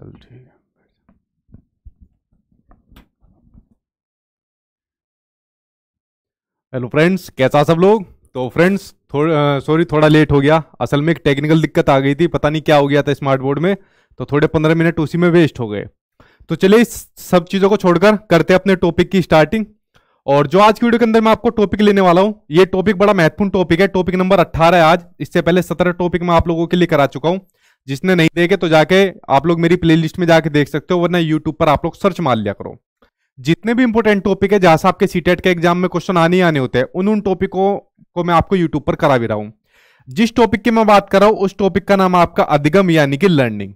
चल ठीक है हेलो फ्रेंड्स कैसा सब लोग तो फ्रेंड्स थोड़ा सॉरी थोड़ा लेट हो गया असल में एक टेक्निकल दिक्कत आ गई थी पता नहीं क्या हो गया था स्मार्ट बोर्ड में तो थोड़े पंद्रह मिनट उसी में वेस्ट हो गए तो चलिए इस सब चीज़ों को छोड़कर करते हैं अपने टॉपिक की स्टार्टिंग और जो आज की वीडियो के अंदर मैं आपको टॉपिक लेने वाला हूँ ये टॉपिक बड़ा महत्वपूर्ण टॉपिक है टॉपिक नंबर अट्ठारह आज इससे पहले सत्रह टॉपिक मैं आप लोगों के लिए करा चुका हूँ जिसने नहीं देखे तो जाके आप लोग मेरी प्लेलिस्ट में जाके देख सकते हो वरना यूट्यूब पर आप लोग सर्च मार लिया करो जितने भी इंपोर्टेंट टॉपिक है जहां से आपके सीटेट e के एग्जाम में क्वेश्चन आने आने होते हैं उन उन टॉपिकों को मैं आपको यूट्यूब पर करा भी रहा हूं जिस टॉपिक की मैं बात कर रहा हूं उस टॉपिक का नाम आपका अधिगम यानी कि लर्निंग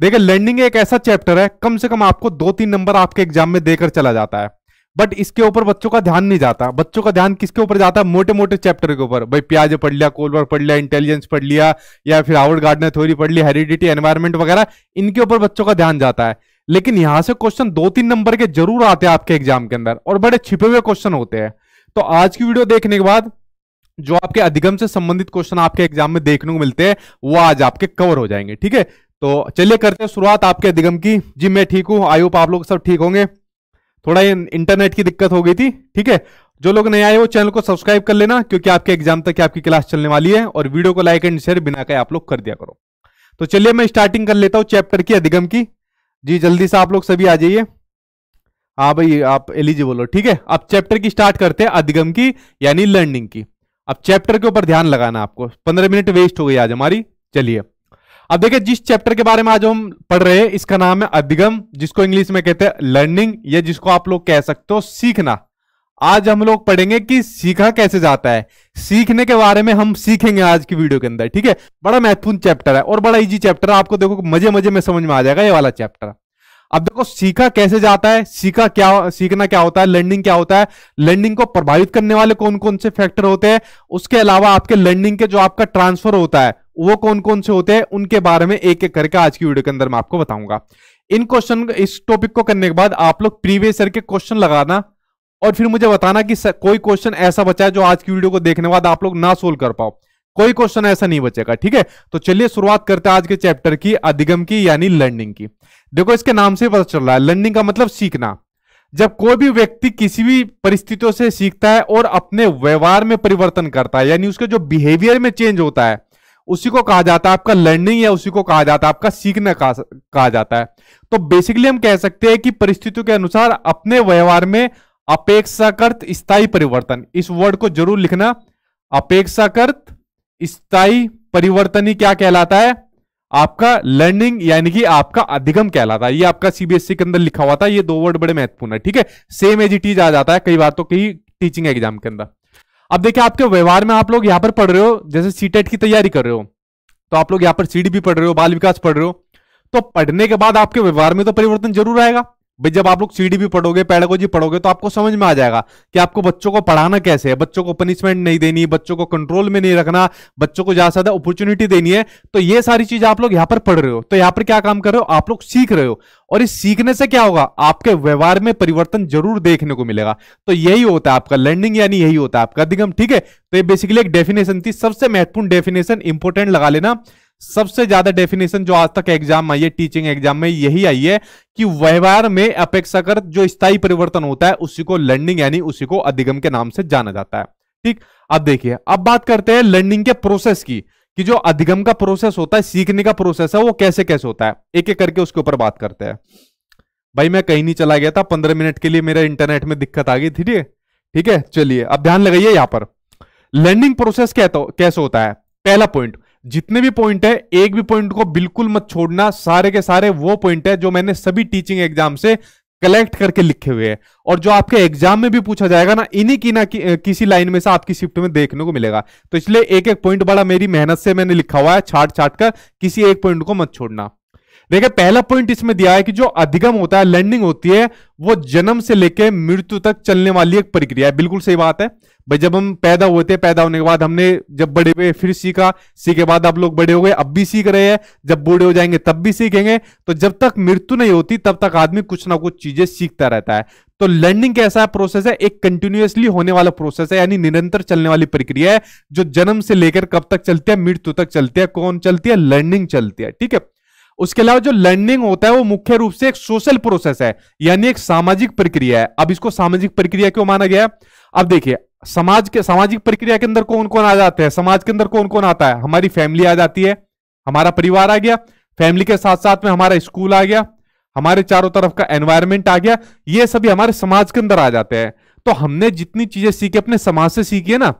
देखिए लर्निंग एक ऐसा चैप्टर है कम से कम आपको दो तीन नंबर आपके एग्जाम में देकर चला जाता है बट इसके ऊपर बच्चों का ध्यान नहीं जाता बच्चों का ध्यान किसके ऊपर जाता है मोटे मोटे चैप्टर के ऊपर भाई प्याज पढ़ लिया कोलवर पढ़ लिया इंटेलिजेंस पढ़ लिया या फिर हावर्ड गार्डनर थ्योरी पढ़ लिया हेरिडिटी एनवायरमेंट वगैरह इनके ऊपर बच्चों का ध्यान जाता है लेकिन यहां से क्वेश्चन दो तीन नंबर के जरूर आते हैं आपके एग्जाम के अंदर और बड़े छिपे हुए क्वेश्चन होते हैं तो आज की वीडियो देखने के बाद जो आपके अधिगम से संबंधित क्वेश्चन आपके एग्जाम में देखने को मिलते हैं वो आज आपके कवर हो जाएंगे ठीक है तो चलिए करते हैं शुरुआत आपके अधिगम की जी मैं ठीक हूं आयोप आप लोग सब ठीक होंगे थोड़ा इंटरनेट की दिक्कत हो गई थी ठीक है जो लोग नए आए हो चैनल को सब्सक्राइब कर लेना क्योंकि आपके एग्जाम तक आपकी क्लास चलने वाली है और वीडियो को लाइक एंड शेयर बिना कहे आप लोग कर दिया करो तो चलिए मैं स्टार्टिंग कर लेता हूँ चैप्टर की अधिगम की जी जल्दी से आप लोग सभी आ जाइए हाँ भाई आप एलिजिबल हो ठीक है अब चैप्टर की स्टार्ट करते हैं अधिगम की यानी लर्निंग की अब चैप्टर के ऊपर ध्यान लगाना आपको पंद्रह मिनट वेस्ट हो गई आज हमारी चलिए अब देखिए जिस चैप्टर के बारे में आज हम पढ़ रहे हैं इसका नाम है अधिगम जिसको इंग्लिश में कहते हैं लर्निंग या जिसको आप लोग कह सकते हो सीखना आज हम लोग पढ़ेंगे कि सीखा कैसे जाता है सीखने के बारे में हम सीखेंगे आज की वीडियो के अंदर ठीक है बड़ा महत्वपूर्ण चैप्टर है और बड़ा इजी चैप्टर है आपको देखो मजे मजे में समझ में आ जाएगा ये वाला चैप्टर अब देखो सीखा कैसे जाता है सीखा क्या सीखना क्या होता है लर्निंग क्या होता है लर्निंग को प्रभावित करने वाले कौन कौन से फैक्टर होते हैं उसके अलावा आपके लर्निंग के जो आपका ट्रांसफर होता है वो कौन कौन से होते हैं उनके बारे में एक एक करके आज की वीडियो के अंदर मैं आपको बताऊंगा इन क्वेश्चन इस टॉपिक को करने के बाद आप लोग प्रीवियस ईयर के क्वेश्चन लगाना और फिर मुझे बताना कि कोई क्वेश्चन ऐसा बचा है जो आज की वीडियो को देखने के बाद आप लोग ना सोल्व कर पाओ कोई क्वेश्चन ऐसा नहीं बचेगा ठीक है तो चलिए शुरुआत करते हैं आज के चैप्टर की अधिगम की यानी लर्निंग की देखो इसके नाम से पता चल रहा है लर्निंग का मतलब सीखना जब कोई भी व्यक्ति किसी भी परिस्थितियों से सीखता है और अपने व्यवहार में परिवर्तन करता है यानी उसके जो बिहेवियर में चेंज होता है उसी को कहा जाता है आपका लर्निंग या उसी को कहा जाता है आपका सीखना कहा जाता है तो बेसिकली हम कह सकते हैं कि परिस्थितियों के अनुसार अपने व्यवहार में अपेक्षाकृत स्थायी परिवर्तन इस वर्ड को जरूर लिखना अपेक्षाकृत स्थायी परिवर्तन ही क्या कहलाता है आपका लर्निंग यानी कि आपका अधिगम कहलाता है ये आपका सीबीएसई e के अंदर लिखा हुआ था ये दो वर्ड बड़े महत्वपूर्ण है ठीक है सेम एज इट इज आ जाता है कई बार तो कई टीचिंग एग्जाम के अंदर अब देखिए आपके व्यवहार में आप लोग यहां पर पढ़ रहे हो जैसे सीटेट e की तैयारी कर रहे हो तो आप लोग यहां पर सीडी भी पढ़ रहे हो बाल विकास पढ़ रहे हो तो पढ़ने के बाद आपके व्यवहार में तो परिवर्तन जरूर आएगा भाई जब आप लोग सीडी भी पढ़ोगे पेडागोजी पढ़ोगे तो आपको समझ में आ जाएगा कि आपको बच्चों को पढ़ाना कैसे है बच्चों को पनिशमेंट नहीं देनी बच्चों को कंट्रोल में नहीं रखना बच्चों को ज्यादा से ज्यादा अपॉर्चुनिटी देनी है तो ये सारी चीज आप लोग यहाँ पर पढ़ रहे हो तो यहाँ पर क्या काम कर रहे हो आप लोग सीख रहे हो और इस सीखने से क्या होगा आपके व्यवहार में परिवर्तन जरूर देखने को मिलेगा तो यही होता है आपका लर्निंग यानी यही होता है आपका अधिगम ठीक है तो ये बेसिकली एक डेफिनेशन थी सबसे महत्वपूर्ण डेफिनेशन इंपोर्टेंट लगा लेना सबसे ज्यादा डेफिनेशन जो आज तक एग्जाम आई है टीचिंग एग्जाम में यही आई है कि व्यवहार में अपेक्षाकृत जो स्थायी परिवर्तन होता है उसी को लर्निंग यानी उसी को अधिगम के नाम से जाना जाता है ठीक अब देखिए अब बात करते हैं लर्निंग के प्रोसेस की कि जो अधिगम का प्रोसेस होता है सीखने का प्रोसेस है वो कैसे कैसे होता है एक एक करके उसके ऊपर बात करते हैं भाई मैं कहीं नहीं चला गया था पंद्रह मिनट के लिए मेरे इंटरनेट में दिक्कत आ गई थी ठीक है ठीक है चलिए अब ध्यान लगाइए यहां पर लर्निंग प्रोसेस कैसे होता है पहला पॉइंट जितने भी पॉइंट है एक भी पॉइंट को बिल्कुल मत छोड़ना सारे के सारे वो पॉइंट है जो मैंने सभी टीचिंग एग्जाम से कलेक्ट करके लिखे हुए हैं और जो आपके एग्जाम में भी पूछा जाएगा ना इन्हीं की ना कि, किसी लाइन में से आपकी शिफ्ट में देखने को मिलेगा तो इसलिए एक एक पॉइंट बड़ा मेरी मेहनत से मैंने लिखा हुआ है छाट छाट कर किसी एक पॉइंट को मत छोड़ना देखिए पहला पॉइंट इसमें दिया है कि जो अधिगम होता है लर्निंग होती है वो जन्म से लेकर मृत्यु तक चलने वाली एक प्रक्रिया है बिल्कुल सही बात है भाई जब हम पैदा हुए थे पैदा होने के बाद हमने जब बड़े हुए फिर सीखा सीखे बाद आप लोग बड़े हो गए अब भी सीख रहे हैं जब बूढ़े हो जाएंगे तब भी सीखेंगे तो जब तक मृत्यु नहीं होती तब तक आदमी कुछ ना कुछ चीजें सीखता रहता है तो लर्निंग कैसा प्रोसेस है एक कंटिन्यूसली होने वाला प्रोसेस है यानी निरंतर चलने वाली प्रक्रिया है जो जन्म से लेकर कब तक चलती है मृत्यु तक चलती है कौन चलती है लर्निंग चलती है ठीक है उसके अलावा जो लर्निंग होता है वो मुख्य रूप से एक सोशल प्रोसेस है यानी एक सामाजिक प्रक्रिया है अब इसको सामाजिक प्रक्रिया क्यों माना गया है अब देखिए समाज के सामाजिक प्रक्रिया के अंदर कौन कौन आ जाते हैं समाज के अंदर कौन कौन आता है हमारी फैमिली आ जाती है हमारा परिवार आ गया फैमिली के साथ साथ में हमारा स्कूल आ गया हमारे चारों तरफ का एनवायरमेंट आ गया ये सभी हमारे समाज के अंदर आ जाते हैं तो हमने जितनी चीजें सीखी अपने समाज से सीखी है ना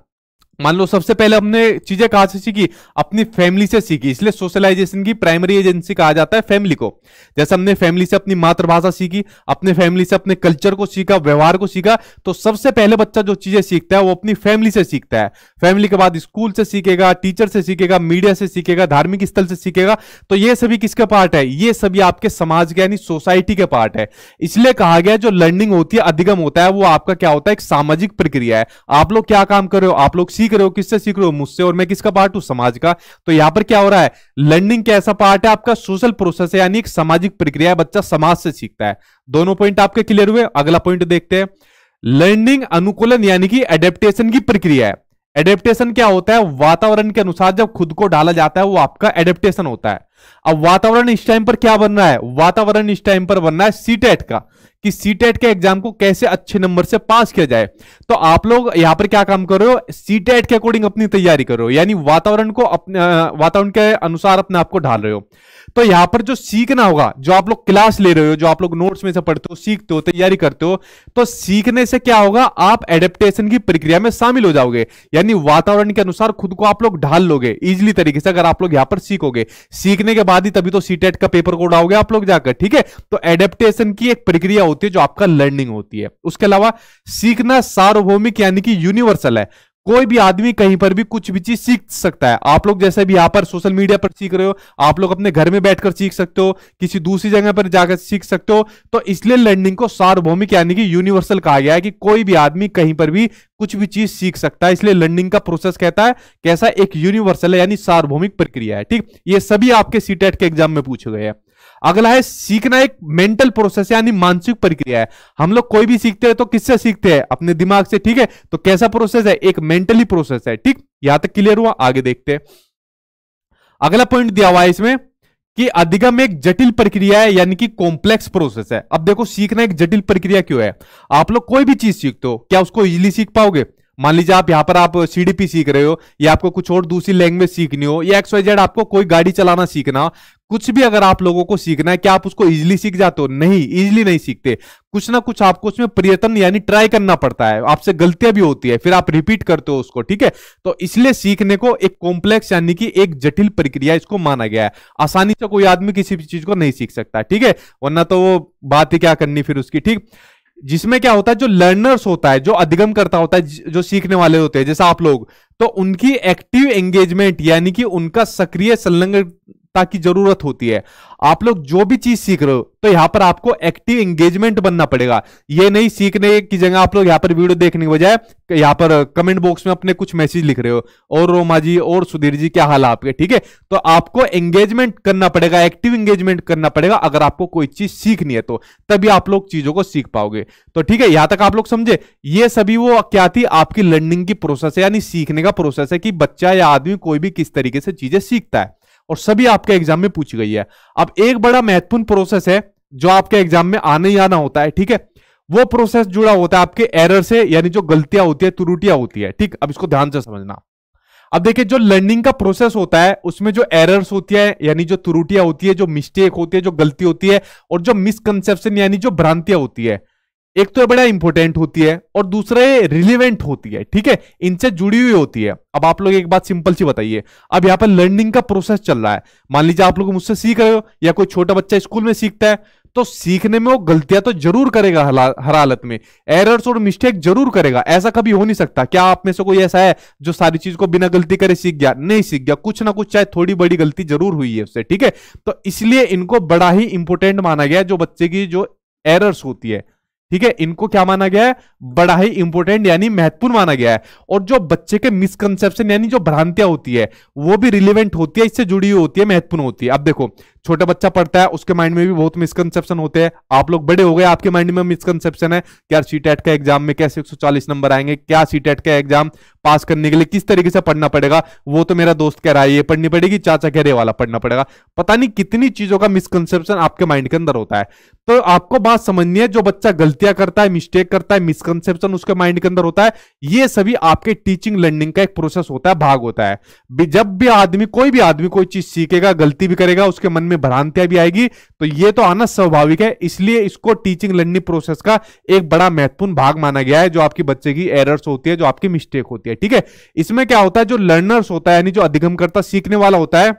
मान लो सबसे पहले हमने चीजें कहां से सीखी अपनी फैमिली से सीखी इसलिए सोशलाइजेशन की प्राइमरी एजेंसी कहा जाता है फैमिली को जैसे हमने फैमिली से अपनी मातृभाषा सीखी अपने फैमिली से अपने कल्चर को सीखा व्यवहार को सीखा तो सबसे पहले बच्चा जो चीजें सीखता है वो अपनी फैमिली से सीखता है फैमिली के बाद स्कूल से सीखेगा टीचर से सीखेगा मीडिया से सीखेगा धार्मिक स्थल से सीखेगा तो ये सभी किसके पार्ट है ये सभी आपके समाज के यानी सोसाइटी के पार्ट है इसलिए कहा गया जो लर्निंग होती है अधिगम होता है वो आपका क्या होता है एक सामाजिक प्रक्रिया है आप लोग क्या काम कर रहे हो आप लोग सीख सीख रहे हो किससे सीख रहे हो मुझसे और मैं किसका पार्ट हूं समाज का तो यहां पर क्या हो रहा है लर्निंग का ऐसा पार्ट है आपका सोशल प्रोसेस है यानी एक सामाजिक प्रक्रिया है बच्चा समाज से सीखता है दोनों पॉइंट आपके क्लियर हुए अगला पॉइंट देखते हैं लर्निंग अनुकूलन यानी कि एडेप्टेशन की प्रक्रिया है एडेप्टेशन क्या होता है वातावरण के अनुसार जब खुद को ढाला जाता है वो आपका एडेप्टेशन होता है अब वातावरण इस टाइम पर क्या बन रहा है वातावरण इस टाइम पर बन रहा है सीटेट का कि सीटेट के एग्जाम को कैसे अच्छे नंबर से पास किया जाए तो आप लोग यहां पर क्या काम कर रहे हो सीटेट के अकॉर्डिंग अपनी तैयारी कर रहे हो यानी वातावरण को अपने वातावरण के अनुसार अपने आप को ढाल रहे हो तो यहां पर जो सीखना होगा जो आप लोग क्लास ले रहे हो जो आप लोग नोट्स में से पढ़ते हो सीखते हो तैयारी करते हो तो सीखने से क्या होगा आप एडेप्टेशन की प्रक्रिया में शामिल हो जाओगे यानी वातावरण के अनुसार खुद को आप लोग ढाल लोगे इजिली तरीके से अगर आप लोग यहां पर सीखोगे सीखने के बाद ही तभी तो सीटेट e का पेपर को उड़ाओगे आप लोग जाकर ठीक है तो एडेप्टेशन की एक प्रक्रिया होती है जो आपका लर्निंग होती है उसके अलावा सीखना सार्वभौमिक यानी कि यूनिवर्सल है कोई भी आदमी कहीं पर भी कुछ भी चीज सीख सकता है आप लोग जैसे भी यहाँ पर सोशल मीडिया पर सीख रहे हो आप लोग अपने घर में बैठकर सीख सकते हो किसी दूसरी जगह पर जाकर सीख सकते हो तो इसलिए लर्निंग को सार्वभौमिक यानी कि यूनिवर्सल कहा गया है कि कोई भी आदमी कहीं पर भी कुछ भी चीज सीख सकता है इसलिए लर्निंग का प्रोसेस कहता है कैसा एक यूनिवर्सल है यानी सार्वभौमिक प्रक्रिया है ठीक ये सभी आपके सीटेट e के एग्जाम में पूछे गए हैं अगला है सीखना एक मेंटल प्रोसेस यानी मानसिक प्रक्रिया है हम लोग कोई भी सीखते हैं तो किससे सीखते हैं अपने दिमाग से ठीक है तो कैसा प्रोसेस है एक मेंटली प्रोसेस है ठीक यहां तक क्लियर हुआ आगे देखते अगला पॉइंट दिया हुआ है इसमें कि अधिगम एक जटिल प्रक्रिया है यानी कि कॉम्प्लेक्स प्रोसेस है अब देखो सीखना एक जटिल प्रक्रिया क्यों है आप लोग कोई भी चीज सीखते हो क्या उसको इजिली सीख पाओगे मान लीजिए आप यहां पर आप सीडीपी सीख रहे हो या आपको कुछ और दूसरी लैंग्वेज सीखनी हो या एक्स वाई जेड आपको कोई गाड़ी चलाना सीखना कुछ भी अगर आप लोगों को सीखना है क्या आप उसको इजिली सीख जाते हो नहीं इजिली नहीं सीखते कुछ ना कुछ आपको उसमें प्रयत्न यानी ट्राई करना पड़ता है आपसे गलतियां भी होती है फिर आप रिपीट करते हो उसको ठीक है तो इसलिए सीखने को एक कॉम्प्लेक्स यानी कि एक जटिल प्रक्रिया इसको माना गया है आसानी से कोई आदमी किसी भी चीज को नहीं सीख सकता ठीक है वरना तो वो बात ही क्या करनी फिर उसकी ठीक जिसमें क्या होता है जो लर्नर्स होता है जो अधिगम करता होता है जो सीखने वाले होते हैं जैसे आप लोग तो उनकी एक्टिव एंगेजमेंट यानी कि उनका सक्रिय संलग्न की जरूरत होती है आप लोग जो भी चीज सीख रहे हो तो यहां पर आपको एक्टिव एंगेजमेंट बनना पड़ेगा ये नहीं सीखने की जगह आप लोग यहां पर वीडियो देखने के बजाय यहां पर कमेंट बॉक्स में अपने कुछ मैसेज लिख रहे हो और रोमा जी और सुधीर जी क्या हाल आपके ठीक है तो आपको एंगेजमेंट करना पड़ेगा एक्टिव एंगेजमेंट करना पड़ेगा अगर आपको कोई चीज सीखनी है तो तभी आप लोग चीजों को सीख पाओगे तो ठीक है यहां तक आप लोग समझे ये सभी वो क्या थी आपकी लर्निंग की प्रोसेस है यानी सीखने का प्रोसेस है कि बच्चा या आदमी कोई भी किस तरीके से चीजें सीखता है और सभी आपके एग्जाम में पूछी गई है अब एक बड़ा महत्वपूर्ण प्रोसेस है जो आपके एग्जाम में आने ही आना होता है ठीक है वो प्रोसेस जुड़ा होता है आपके एरर से यानी जो गलतियां होती है त्रुटियां होती है ठीक अब इसको ध्यान से समझना अब देखिए जो लर्निंग का प्रोसेस होता है उसमें जो एरर्स होती है यानी जो त्रुटियां होती है जो मिस्टेक होती है जो गलती होती है और जो मिसकंसेप्शन यानी जो भ्रांतियां होती है एक तो बड़ा इंपॉर्टेंट होती है और दूसरा ये रिलेवेंट होती है ठीक है इनसे जुड़ी हुई होती है अब आप लोग एक बात सिंपल सी बताइए अब यहाँ पर लर्निंग का प्रोसेस चल रहा है मान लीजिए आप लोग मुझसे सीख रहे हो या कोई छोटा बच्चा स्कूल में सीखता है तो सीखने में वो गलतियां तो जरूर करेगा हर हालत में एरर्स और मिस्टेक जरूर करेगा ऐसा कभी हो नहीं सकता क्या आप में से कोई ऐसा है जो सारी चीज को बिना गलती करे सीख गया नहीं सीख गया कुछ ना कुछ चाहे थोड़ी बड़ी गलती जरूर हुई है उससे ठीक है तो इसलिए इनको बड़ा ही इंपॉर्टेंट माना गया जो बच्चे की जो एरर्स होती है ठीक है इनको क्या माना गया है बड़ा ही इंपोर्टेंट यानी महत्वपूर्ण माना गया है और जो बच्चे के मिसकंसेप्शन यानी जो भ्रांतियां होती है वो भी रिलेवेंट होती है इससे जुड़ी हुई होती है महत्वपूर्ण होती है अब देखो छोटा बच्चा पढ़ता है उसके माइंड में भी बहुत मिसकनसेप्शन होते हैं आप लोग बड़े हो गए आपके माइंड में मिसकनसेप्शन है यार सी टेट e का एग्जाम में कैसे 140 नंबर आएंगे क्या सी टेट e का एग्जाम पास करने के लिए किस तरीके से पढ़ना पड़ेगा वो तो मेरा दोस्त कह रहा है ये पढ़नी पड़ेगी चाचा कह रहे वाला पढ़ना पड़ेगा पता नहीं कितनी चीजों का मिसकनसेप्शन आपके माइंड के अंदर होता है तो आपको बात समझनी है जो बच्चा गलतियां करता है मिस्टेक करता है मिसकनसेप्शन उसके माइंड के अंदर होता है ये सभी आपके टीचिंग लर्निंग का एक प्रोसेस होता है भाग होता है जब भी आदमी कोई भी आदमी कोई चीज सीखेगा गलती भी करेगा उसके मन में में भ्रांतियां भी आएगी तो ये तो आना स्वाभाविक है इसलिए इसको टीचिंग लर्निंग प्रोसेस का एक बड़ा महत्वपूर्ण भाग माना गया है जो आपके बच्चे की एरर्स होती है जो आपकी मिस्टेक होती है ठीक है इसमें क्या होता है जो लर्नर्स होता है यानी जो अधिगम करता सीखने वाला होता है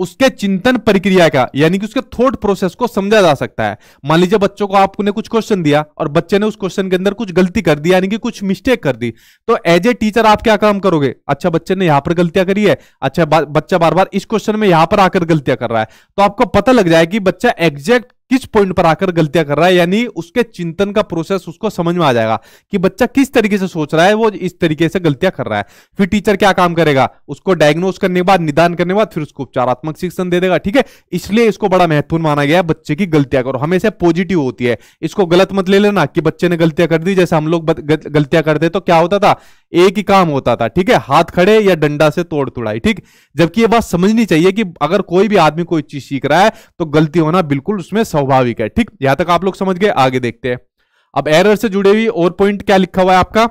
उसके चिंतन प्रक्रिया का यानी कि उसके थॉट प्रोसेस को समझा जा सकता है मान लीजिए बच्चों को आपने कुछ क्वेश्चन दिया और बच्चे ने उस क्वेश्चन के अंदर कुछ गलती कर दी यानी कि कुछ मिस्टेक कर दी तो एज ए टीचर आप क्या काम करोगे अच्छा बच्चे ने यहां पर गलतियां करी है अच्छा बच्चा बार बार इस क्वेश्चन में यहां पर आकर गलतियां कर रहा है तो आपको पता लग जाए कि बच्चा एग्जैक्ट किस पॉइंट पर आकर गलतियां कर रहा है यानी उसके चिंतन का प्रोसेस उसको समझ में आ जाएगा कि बच्चा किस तरीके से सोच रहा है वो इस तरीके से गलतियां कर रहा है फिर टीचर क्या काम करेगा उसको डायग्नोज करने के बाद निदान करने के बाद फिर उसको उपचारात्मक शिक्षण दे देगा ठीक है इसलिए इसको बड़ा महत्वपूर्ण माना गया है बच्चे की गलतियां करो हमेशा पॉजिटिव होती है इसको गलत मत ले लेना कि बच्चे ने गलतियां कर दी जैसे हम लोग गलतियां करते तो क्या होता था एक ही काम होता था ठीक है हाथ खड़े या डंडा से तोड़ तोड़ाई ठीक जबकि ये बात समझनी चाहिए कि अगर कोई भी आदमी कोई चीज सीख रहा है तो गलती होना बिल्कुल उसमें स्वाभाविक है ठीक यहां तक आप लोग समझ गए आगे देखते हैं अब एरर से जुड़े हुई और पॉइंट क्या लिखा हुआ है आपका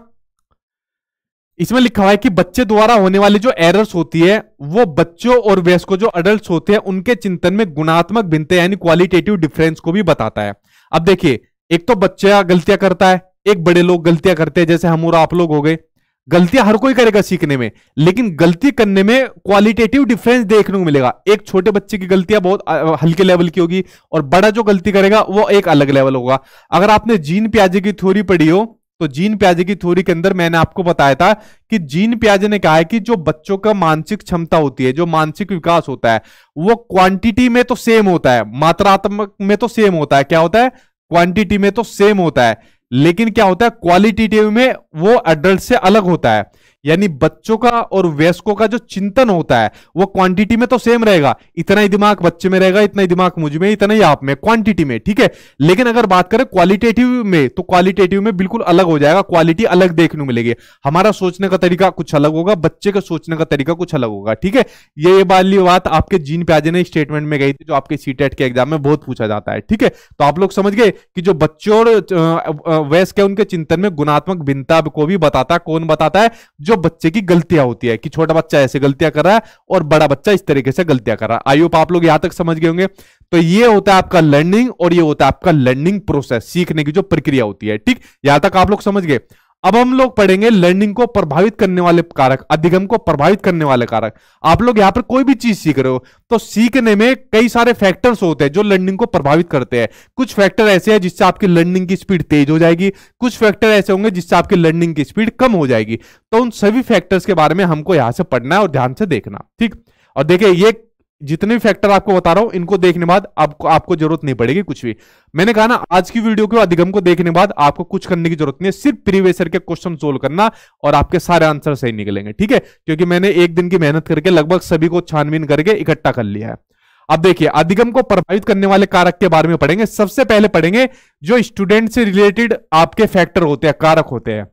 इसमें लिखा हुआ है कि बच्चे द्वारा होने वाली जो एरर्स होती है वो बच्चों और वयस्कों जो अडल्ट होते हैं उनके चिंतन में गुणात्मक भिन्नते यानी क्वालिटेटिव डिफरेंस को भी बताता है अब देखिए एक तो बच्चा गलतियां करता है एक बड़े लोग गलतियां करते हैं जैसे हम और आप लोग हो गए गलतियां हर कोई करेगा सीखने में लेकिन गलती करने में क्वालिटेटिव डिफरेंस देखने को मिलेगा एक छोटे बच्चे की गलतियां बहुत हल्के लेवल की होगी और बड़ा जो गलती करेगा वो एक अलग लेवल होगा अगर आपने जीन प्याजे की थ्योरी पढ़ी हो तो जीन प्याजे की थ्योरी के अंदर मैंने आपको बताया था कि जीन प्याजे ने कहा है कि जो बच्चों का मानसिक क्षमता होती है जो मानसिक विकास होता है वो क्वांटिटी में तो सेम होता है मात्रात्मक में तो सेम होता है क्या होता है क्वांटिटी में तो सेम होता है लेकिन क्या होता है क्वालिटेटिव में वो एडल्ट से अलग होता है यानी बच्चों का और वयस्कों का जो चिंतन होता है वो क्वांटिटी में तो सेम रहेगा इतना ही दिमाग बच्चे में रहेगा इतना ही दिमाग मुझ में इतना ही आप में क्वांटिटी में ठीक है लेकिन अगर बात करें क्वालिटेटिव में तो क्वालिटेटिव में बिल्कुल अलग हो जाएगा क्वालिटी अलग देखने मिलेगी हमारा सोचने का तरीका कुछ अलग होगा बच्चे का सोचने का तरीका कुछ अलग होगा ठीक है ये ये वाली बात आपके जीन प्याजे ने स्टेटमेंट में गई थी जो आपके सी e के एग्जाम में बहुत पूछा जाता है ठीक है तो आप लोग समझ गए कि जो बच्चों और वयस्क है उनके चिंतन में गुणात्मक भिन्नता को भी बताता है कौन बताता है जो जो बच्चे की गलतियां होती है कि छोटा बच्चा ऐसे गलतियां कर रहा है और बड़ा बच्चा इस तरीके से गलतियां कर रहा है आई होप आप लोग यहां तक समझ गए होंगे तो ये होता है आपका लर्निंग और ये होता है आपका लर्निंग प्रोसेस सीखने की जो प्रक्रिया होती है ठीक यहां तक आप लोग समझ गए अब हम लोग पढ़ेंगे लर्निंग को प्रभावित करने वाले कारक अधिगम को प्रभावित करने वाले कारक आप लोग यहां पर कोई भी चीज सीख रहे हो तो सीखने में कई सारे फैक्टर्स होते हैं जो लर्निंग को प्रभावित करते हैं कुछ फैक्टर ऐसे हैं जिससे आपकी लर्निंग की स्पीड तेज हो जाएगी कुछ फैक्टर ऐसे होंगे जिससे आपकी लर्निंग की स्पीड कम हो जाएगी तो उन सभी फैक्टर्स के बारे में हमको यहां से पढ़ना है और ध्यान से देखना ठीक और देखिये ये जितने भी फैक्टर आपको बता रहा हूं इनको देखने बाद आपको आपको जरूरत नहीं पड़ेगी कुछ भी मैंने कहा ना आज की वीडियो के अधिगम को देखने बाद आपको कुछ करने की जरूरत नहीं है सिर्फ प्रीवियसर के क्वेश्चन सोल्व करना और आपके सारे आंसर सही निकलेंगे ठीक है क्योंकि मैंने एक दिन की मेहनत करके लगभग सभी को छानबीन करके इकट्ठा कर लिया है अब देखिए अधिगम को प्रभावित करने वाले कारक के बारे में पढ़ेंगे सबसे पहले पढ़ेंगे जो स्टूडेंट से रिलेटेड आपके फैक्टर होते हैं कारक होते हैं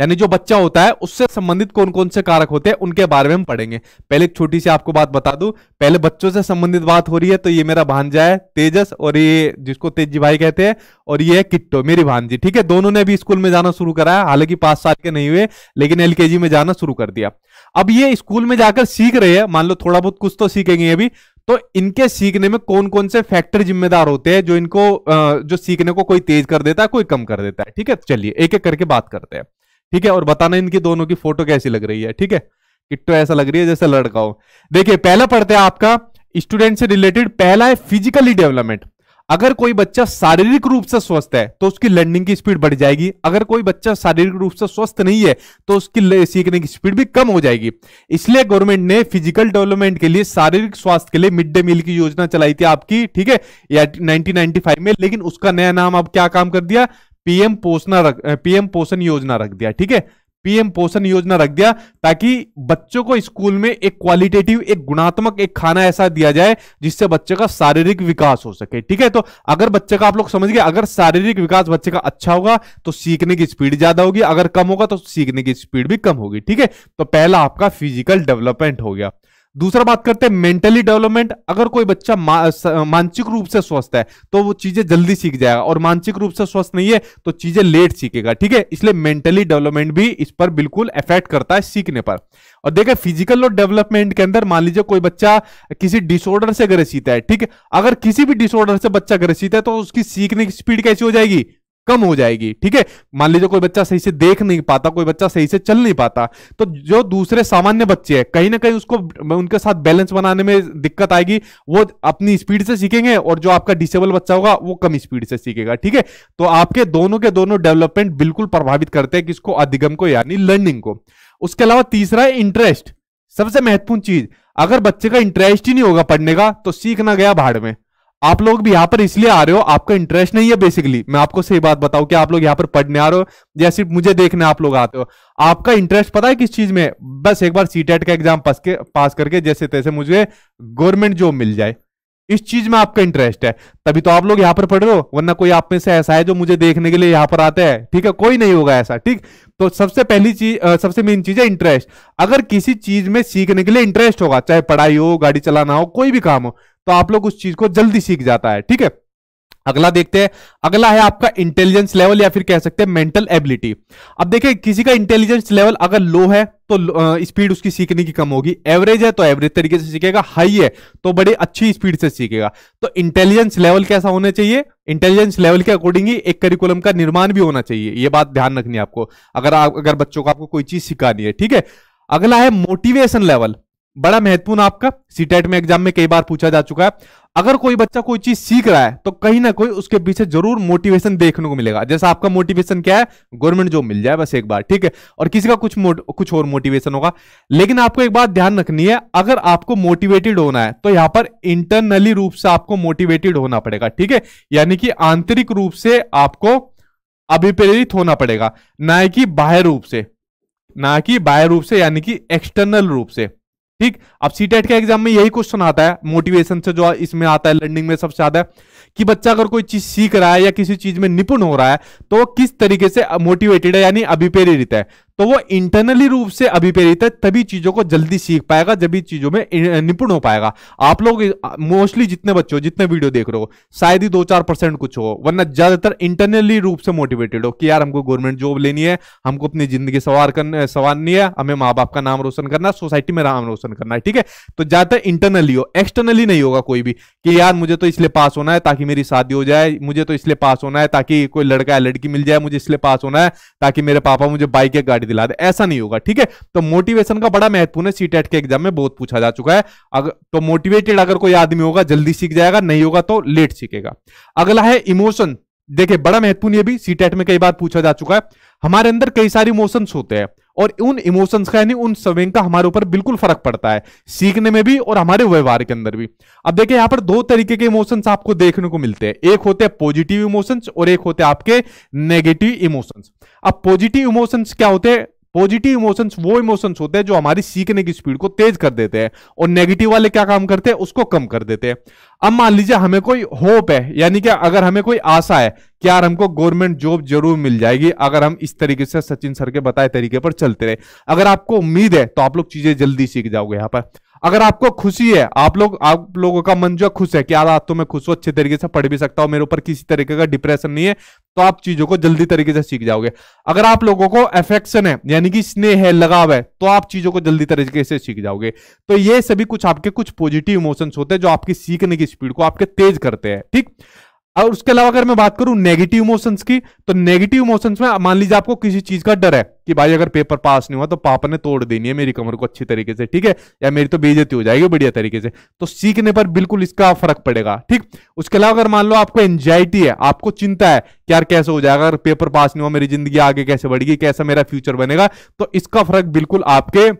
यानी जो बच्चा होता है उससे संबंधित कौन कौन से कारक होते हैं उनके बारे में हम पढ़ेंगे पहले एक छोटी सी आपको बात बता दू पहले बच्चों से संबंधित बात हो रही है तो ये मेरा भांजा है तेजस और ये जिसको तेजी भाई कहते हैं और ये है किट्टो मेरी भांजी ठीक है दोनों ने भी स्कूल में जाना शुरू करा है हालांकि पांच साल के नहीं हुए लेकिन एलकेजी में जाना शुरू कर दिया अब ये स्कूल में जाकर सीख रहे हैं मान लो थोड़ा बहुत कुछ तो सीखेंगे अभी तो इनके सीखने में कौन कौन से फैक्टर जिम्मेदार होते हैं जो इनको जो सीखने को कोई तेज कर देता है कोई कम कर देता है ठीक है चलिए एक एक करके बात करते हैं ठीक है और बताना इनकी दोनों की फोटो कैसी लग रही है ठीक है किट्टो ऐसा लग रही है जैसे लड़का हो देखिए पहला पढ़ते हैं आपका स्टूडेंट से रिलेटेड पहला है फिजिकली डेवलपमेंट अगर कोई बच्चा शारीरिक रूप से स्वस्थ है तो उसकी लर्निंग की स्पीड बढ़ जाएगी अगर कोई बच्चा शारीरिक रूप से स्वस्थ नहीं है तो उसकी सीखने की स्पीड भी कम हो जाएगी इसलिए गवर्नमेंट ने फिजिकल डेवलपमेंट के लिए शारीरिक स्वास्थ्य के लिए मिड डे मील की योजना चलाई थी आपकी ठीक है या 1995 में लेकिन उसका नया नाम अब क्या काम कर दिया पीएम पोषण रख पीएम पोषण योजना रख दिया ठीक है पीएम पोषण योजना रख दिया ताकि बच्चों को स्कूल में एक क्वालिटेटिव एक गुणात्मक एक खाना ऐसा दिया जाए जिससे बच्चे का शारीरिक विकास हो सके ठीक है तो अगर बच्चे का आप लोग समझ गए अगर शारीरिक विकास बच्चे का अच्छा होगा तो सीखने की स्पीड ज्यादा होगी अगर कम होगा तो सीखने की स्पीड भी कम होगी ठीक है तो पहला आपका फिजिकल डेवलपमेंट हो गया दूसरा बात करते हैं मेंटली डेवलपमेंट अगर कोई बच्चा मानसिक रूप से स्वस्थ है तो वो चीजें जल्दी सीख जाएगा और मानसिक रूप से स्वस्थ नहीं है तो चीजें लेट सीखेगा ठीक है इसलिए मेंटली डेवलपमेंट भी इस पर बिल्कुल इफेक्ट करता है सीखने पर और देखें फिजिकल और डेवलपमेंट के अंदर मान लीजिए कोई बच्चा किसी डिसऑर्डर से ग्रसित है ठीक है अगर किसी भी डिसऑर्डर से बच्चा ग्रसित है तो उसकी सीखने की स्पीड कैसी हो जाएगी कम हो जाएगी ठीक है मान लीजिए कोई बच्चा सही से देख नहीं पाता कोई बच्चा सही से चल नहीं पाता तो जो दूसरे सामान्य बच्चे हैं कहीं ना कहीं उसको उनके साथ बैलेंस बनाने में दिक्कत आएगी वो अपनी स्पीड से सीखेंगे और जो आपका डिसेबल बच्चा होगा वो कम स्पीड से सीखेगा ठीक है तो आपके दोनों के दोनों डेवलपमेंट बिल्कुल प्रभावित करते हैं किसको अधिगम को यानी लर्निंग को उसके अलावा तीसरा है इंटरेस्ट सबसे महत्वपूर्ण चीज अगर बच्चे का इंटरेस्ट ही नहीं होगा पढ़ने का तो सीखना गया भाड़ में आप लोग भी यहाँ पर इसलिए आ रहे हो आपका इंटरेस्ट नहीं है बेसिकली मैं आपको सही बात बताऊं कि आप लोग यहाँ पर पढ़ने आ रहे हो या सिर्फ मुझे देखने आप लोग आते हो आपका इंटरेस्ट पता है किस चीज में बस एक बार सी टेट e का एग्जाम पास के पास करके जैसे तैसे मुझे गवर्नमेंट जॉब मिल जाए इस चीज में आपका इंटरेस्ट है तभी तो आप लोग यहाँ पर पढ़ रहे हो वरना कोई आप में से ऐसा है जो मुझे देखने के लिए यहाँ पर आते हैं ठीक है कोई नहीं होगा ऐसा ठीक तो सबसे पहली चीज सबसे मेन चीज है इंटरेस्ट अगर किसी चीज में सीखने के लिए इंटरेस्ट होगा चाहे पढ़ाई हो गाड़ी चलाना हो कोई भी काम हो तो आप लोग उस चीज को जल्दी सीख जाता है ठीक है अगला देखते हैं अगला है आपका इंटेलिजेंस लेवल या फिर कह सकते हैं मेंटल एबिलिटी अब देखिए किसी का इंटेलिजेंस लेवल अगर लो है तो स्पीड उसकी सीखने की कम होगी एवरेज है तो एवरेज तरीके से सीखेगा हाई है तो बड़ी अच्छी स्पीड से सीखेगा तो इंटेलिजेंस लेवल कैसा होना चाहिए इंटेलिजेंस लेवल के अकॉर्डिंग ही एक करिकुलम का निर्माण भी होना चाहिए यह बात ध्यान रखनी है आपको अगर आप अगर बच्चों को आपको कोई चीज सिखानी है ठीक है अगला है मोटिवेशन लेवल बड़ा महत्वपूर्ण आपका सीटेट e में एग्जाम में कई बार पूछा जा चुका है अगर कोई बच्चा कोई चीज सीख रहा है तो कहीं ना कहीं उसके पीछे जरूर मोटिवेशन देखने को मिलेगा जैसा आपका मोटिवेशन क्या है गवर्नमेंट जॉब मिल जाए बस एक बार ठीक है और किसी का कुछ कुछ और मोटिवेशन होगा लेकिन आपको एक बात ध्यान रखनी है अगर आपको मोटिवेटेड होना है तो यहां पर इंटरनली रूप से आपको मोटिवेटेड होना पड़ेगा ठीक है यानी कि आंतरिक रूप से आपको अभिप्रेरित होना पड़ेगा ना कि बाह्य रूप से ना कि बाह्य रूप से यानी कि एक्सटर्नल रूप से ठीक अब सी टेट e के एग्जाम में यही क्वेश्चन आता है मोटिवेशन से जो इसमें आता है लर्निंग में सबसे ज्यादा कि बच्चा अगर कोई चीज सीख रहा है या किसी चीज में निपुण हो रहा है तो किस तरीके से मोटिवेटेड है यानी अभिप्रेरित है तो वो इंटरनली रूप से अभिप्रेरित है तभी चीजों को जल्दी सीख पाएगा जब भी चीजों में निपुण हो पाएगा आप लोग मोस्टली जितने बच्चों जितने वीडियो देख रहे हो शायद ही दो चार परसेंट कुछ हो वरना ज्यादातर इंटरनली रूप से मोटिवेटेड हो कि यार हमको गवर्नमेंट जॉब लेनी है हमको अपनी जिंदगी सवार संवारनी है हमें माँ बाप का नाम रोशन करना सोसाइटी में नाम रोशन करना है ठीक है तो ज्यादातर इंटरनली हो एक्सटर्नली नहीं होगा कोई भी कि यार मुझे तो इसलिए पास होना है ताकि मेरी शादी हो जाए मुझे तो इसलिए पास होना है ताकि कोई लड़का या लड़की मिल जाए मुझे इसलिए पास होना है ताकि मेरे पापा मुझे बाइक या गाड़ी जानकारी दिला दे ऐसा नहीं होगा ठीक है तो मोटिवेशन का बड़ा महत्वपूर्ण है सीटेट e के एग्जाम में बहुत पूछा जा चुका है अगर तो मोटिवेटेड अगर कोई आदमी होगा जल्दी सीख जाएगा नहीं होगा तो लेट सीखेगा अगला है इमोशन देखिए बड़ा महत्वपूर्ण ये भी सीटेट e में कई बार पूछा जा चुका है हमारे अंदर कई सारे इमोशंस होते हैं और उन इमोशंस का यानी उन स्वयं का हमारे ऊपर बिल्कुल फर्क पड़ता है सीखने में भी और हमारे व्यवहार के अंदर भी अब देखिए यहां पर दो तरीके के इमोशंस आपको देखने को मिलते हैं एक होते हैं पॉजिटिव इमोशंस और एक होते हैं आपके नेगेटिव इमोशंस अब पॉजिटिव इमोशंस क्या होते हैं पॉजिटिव इमोशंस वो इमोशंस होते हैं जो हमारी सीखने की स्पीड को तेज कर देते हैं और नेगेटिव वाले क्या काम करते हैं उसको कम कर देते हैं अब मान लीजिए हमें कोई होप है यानी कि अगर हमें कोई आशा है कि यार हमको गवर्नमेंट जॉब जरूर मिल जाएगी अगर हम इस तरीके से सचिन सर के बताए तरीके पर चलते रहे अगर आपको उम्मीद है तो आप लोग चीजें जल्दी सीख जाओगे यहाँ पर अगर आपको खुशी है आप लोग आप लोगों का मन जो खुश है कि यार आज तो मैं खुश हूँ अच्छे तरीके से पढ़ भी सकता हूँ मेरे ऊपर किसी तरीके का डिप्रेशन नहीं है तो आप चीजों को जल्दी तरीके से सीख जाओगे अगर आप लोगों को अफेक्शन है यानी कि स्नेह है लगाव है तो आप चीजों को जल्दी तरीके से सीख जाओगे तो ये सभी कुछ आपके कुछ पॉजिटिव इमोशंस होते हैं जो आपकी सीखने की स्पीड को आपके तेज करते हैं ठीक और उसके अलावा अगर मैं बात करूं नेगेटिव इमोशंस की तो नेगेटिव इमोशंस में मान लीजिए आपको किसी चीज का डर है कि भाई अगर पेपर पास नहीं हुआ तो पापा ने तोड़ देनी है मेरी कमर को अच्छी तरीके से ठीक है या मेरी तो बेजती हो जाएगी बढ़िया तरीके से तो सीखने पर बिल्कुल इसका फर्क पड़ेगा ठीक उसके अलावा अगर मान लो आपको एंजाइटी है आपको चिंता है कि यार कैसे हो जाएगा अगर पेपर पास नहीं हुआ मेरी जिंदगी आगे कैसे बढ़ेगी कैसा मेरा फ्यूचर बनेगा तो इसका फर्क बिल्कुल आपके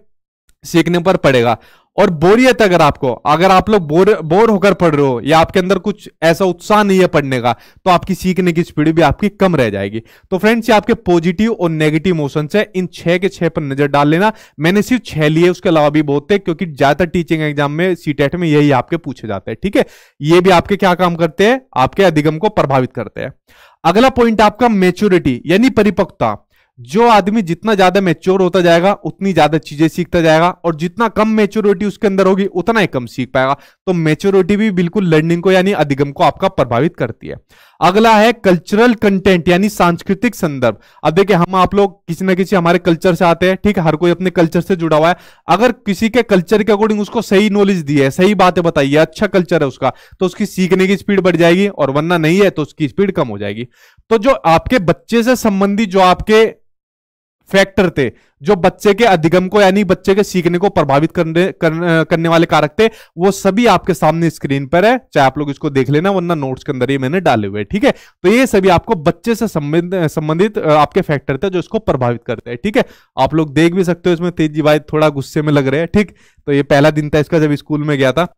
सीखने पर पड़ेगा और बोरियत अगर आपको अगर आप लोग बोर बोर होकर पढ़ रहे हो या आपके अंदर कुछ ऐसा उत्साह नहीं है पढ़ने का तो आपकी सीखने की स्पीड भी आपकी कम रह जाएगी तो फ्रेंड्स ये आपके पॉजिटिव और नेगेटिव मोशन है इन छह के छह पर नजर डाल लेना मैंने सिर्फ छह लिए उसके अलावा भी बहुत थे क्योंकि ज्यादातर टीचिंग एग्जाम में सीटेट में यही आपके पूछे जाते हैं ठीक है ये भी आपके क्या काम करते हैं आपके अधिगम को प्रभावित करते हैं अगला पॉइंट आपका मेच्योरिटी यानी परिपक्वता जो आदमी जितना ज्यादा मेच्योर होता जाएगा उतनी ज्यादा चीजें सीखता जाएगा और जितना कम मेच्योरिटी उसके अंदर होगी उतना ही कम सीख पाएगा तो मेच्योरिटी भी बिल्कुल लर्निंग को यानी अधिगम को आपका प्रभावित करती है अगला है कल्चरल कंटेंट यानी सांस्कृतिक संदर्भ अब देखिए हम आप लोग किसी ना किसी हमारे कल्चर से आते हैं ठीक है हर कोई अपने कल्चर से जुड़ा हुआ है अगर किसी के कल्चर के अकॉर्डिंग उसको सही नॉलेज दी है सही बातें बताई है अच्छा कल्चर है उसका तो उसकी सीखने की स्पीड बढ़ जाएगी और वरना नहीं है तो उसकी स्पीड कम हो जाएगी तो जो आपके बच्चे से संबंधित जो आपके फैक्टर थे जो बच्चे के अधिगम को यानी बच्चे के सीखने को प्रभावित करने कर, करने वाले कारक थे वो सभी आपके सामने स्क्रीन पर है चाहे आप लोग इसको देख लेना वरना नोट्स के अंदर ही मैंने डाले हुए ठीक है तो ये सभी आपको बच्चे से संबंधित आपके फैक्टर थे जो इसको प्रभावित करते हैं ठीक है आप लोग देख भी सकते हो इसमें तेजी भाई थोड़ा गुस्से में लग रहे हैं ठीक तो ये पहला दिन था इसका जब स्कूल में गया था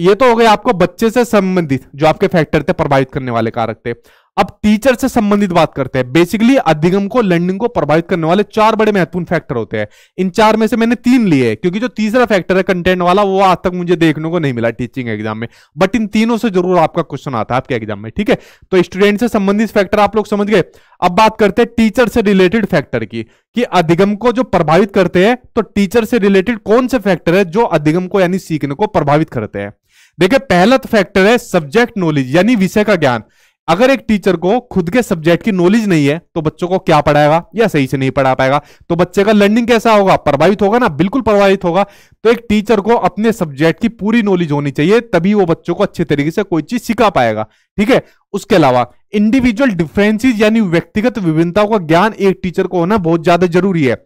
ये तो हो गया आपको बच्चे से संबंधित जो आपके फैक्टर थे प्रभावित करने वाले कारक थे अब टीचर से संबंधित बात करते हैं बेसिकली अधिगम को लर्निंग को प्रभावित करने वाले चार बड़े महत्वपूर्ण फैक्टर होते हैं इन चार में से मैंने तीन लिए क्योंकि जो तीसरा फैक्टर है कंटेंट वाला वो आज तक मुझे देखने को नहीं मिला टीचिंग एग्जाम में बट इन तीनों से जरूर आपका क्वेश्चन आता है आपके एग्जाम में ठीक है तो स्टूडेंट से संबंधित फैक्टर आप लोग समझ गए अब बात करते हैं टीचर से रिलेटेड फैक्टर की कि अधिगम को जो प्रभावित करते हैं तो टीचर से रिलेटेड कौन से फैक्टर है जो अधिगम को यानी सीखने को प्रभावित करते हैं देखिए पहला फैक्टर है सब्जेक्ट नॉलेज यानी विषय का ज्ञान अगर एक टीचर को खुद के सब्जेक्ट की नॉलेज नहीं है तो बच्चों को क्या पढ़ाएगा या सही से नहीं पढ़ा पाएगा तो बच्चे का लर्निंग कैसा होगा प्रभावित होगा ना बिल्कुल प्रभावित होगा तो एक टीचर को अपने सब्जेक्ट की पूरी नॉलेज होनी चाहिए तभी वो बच्चों को अच्छे तरीके से कोई चीज सिखा पाएगा ठीक है उसके अलावा इंडिविजुअल डिफरेंसेस यानी व्यक्तिगत विभिन्नताओं का ज्ञान एक टीचर को होना बहुत ज्यादा जरूरी है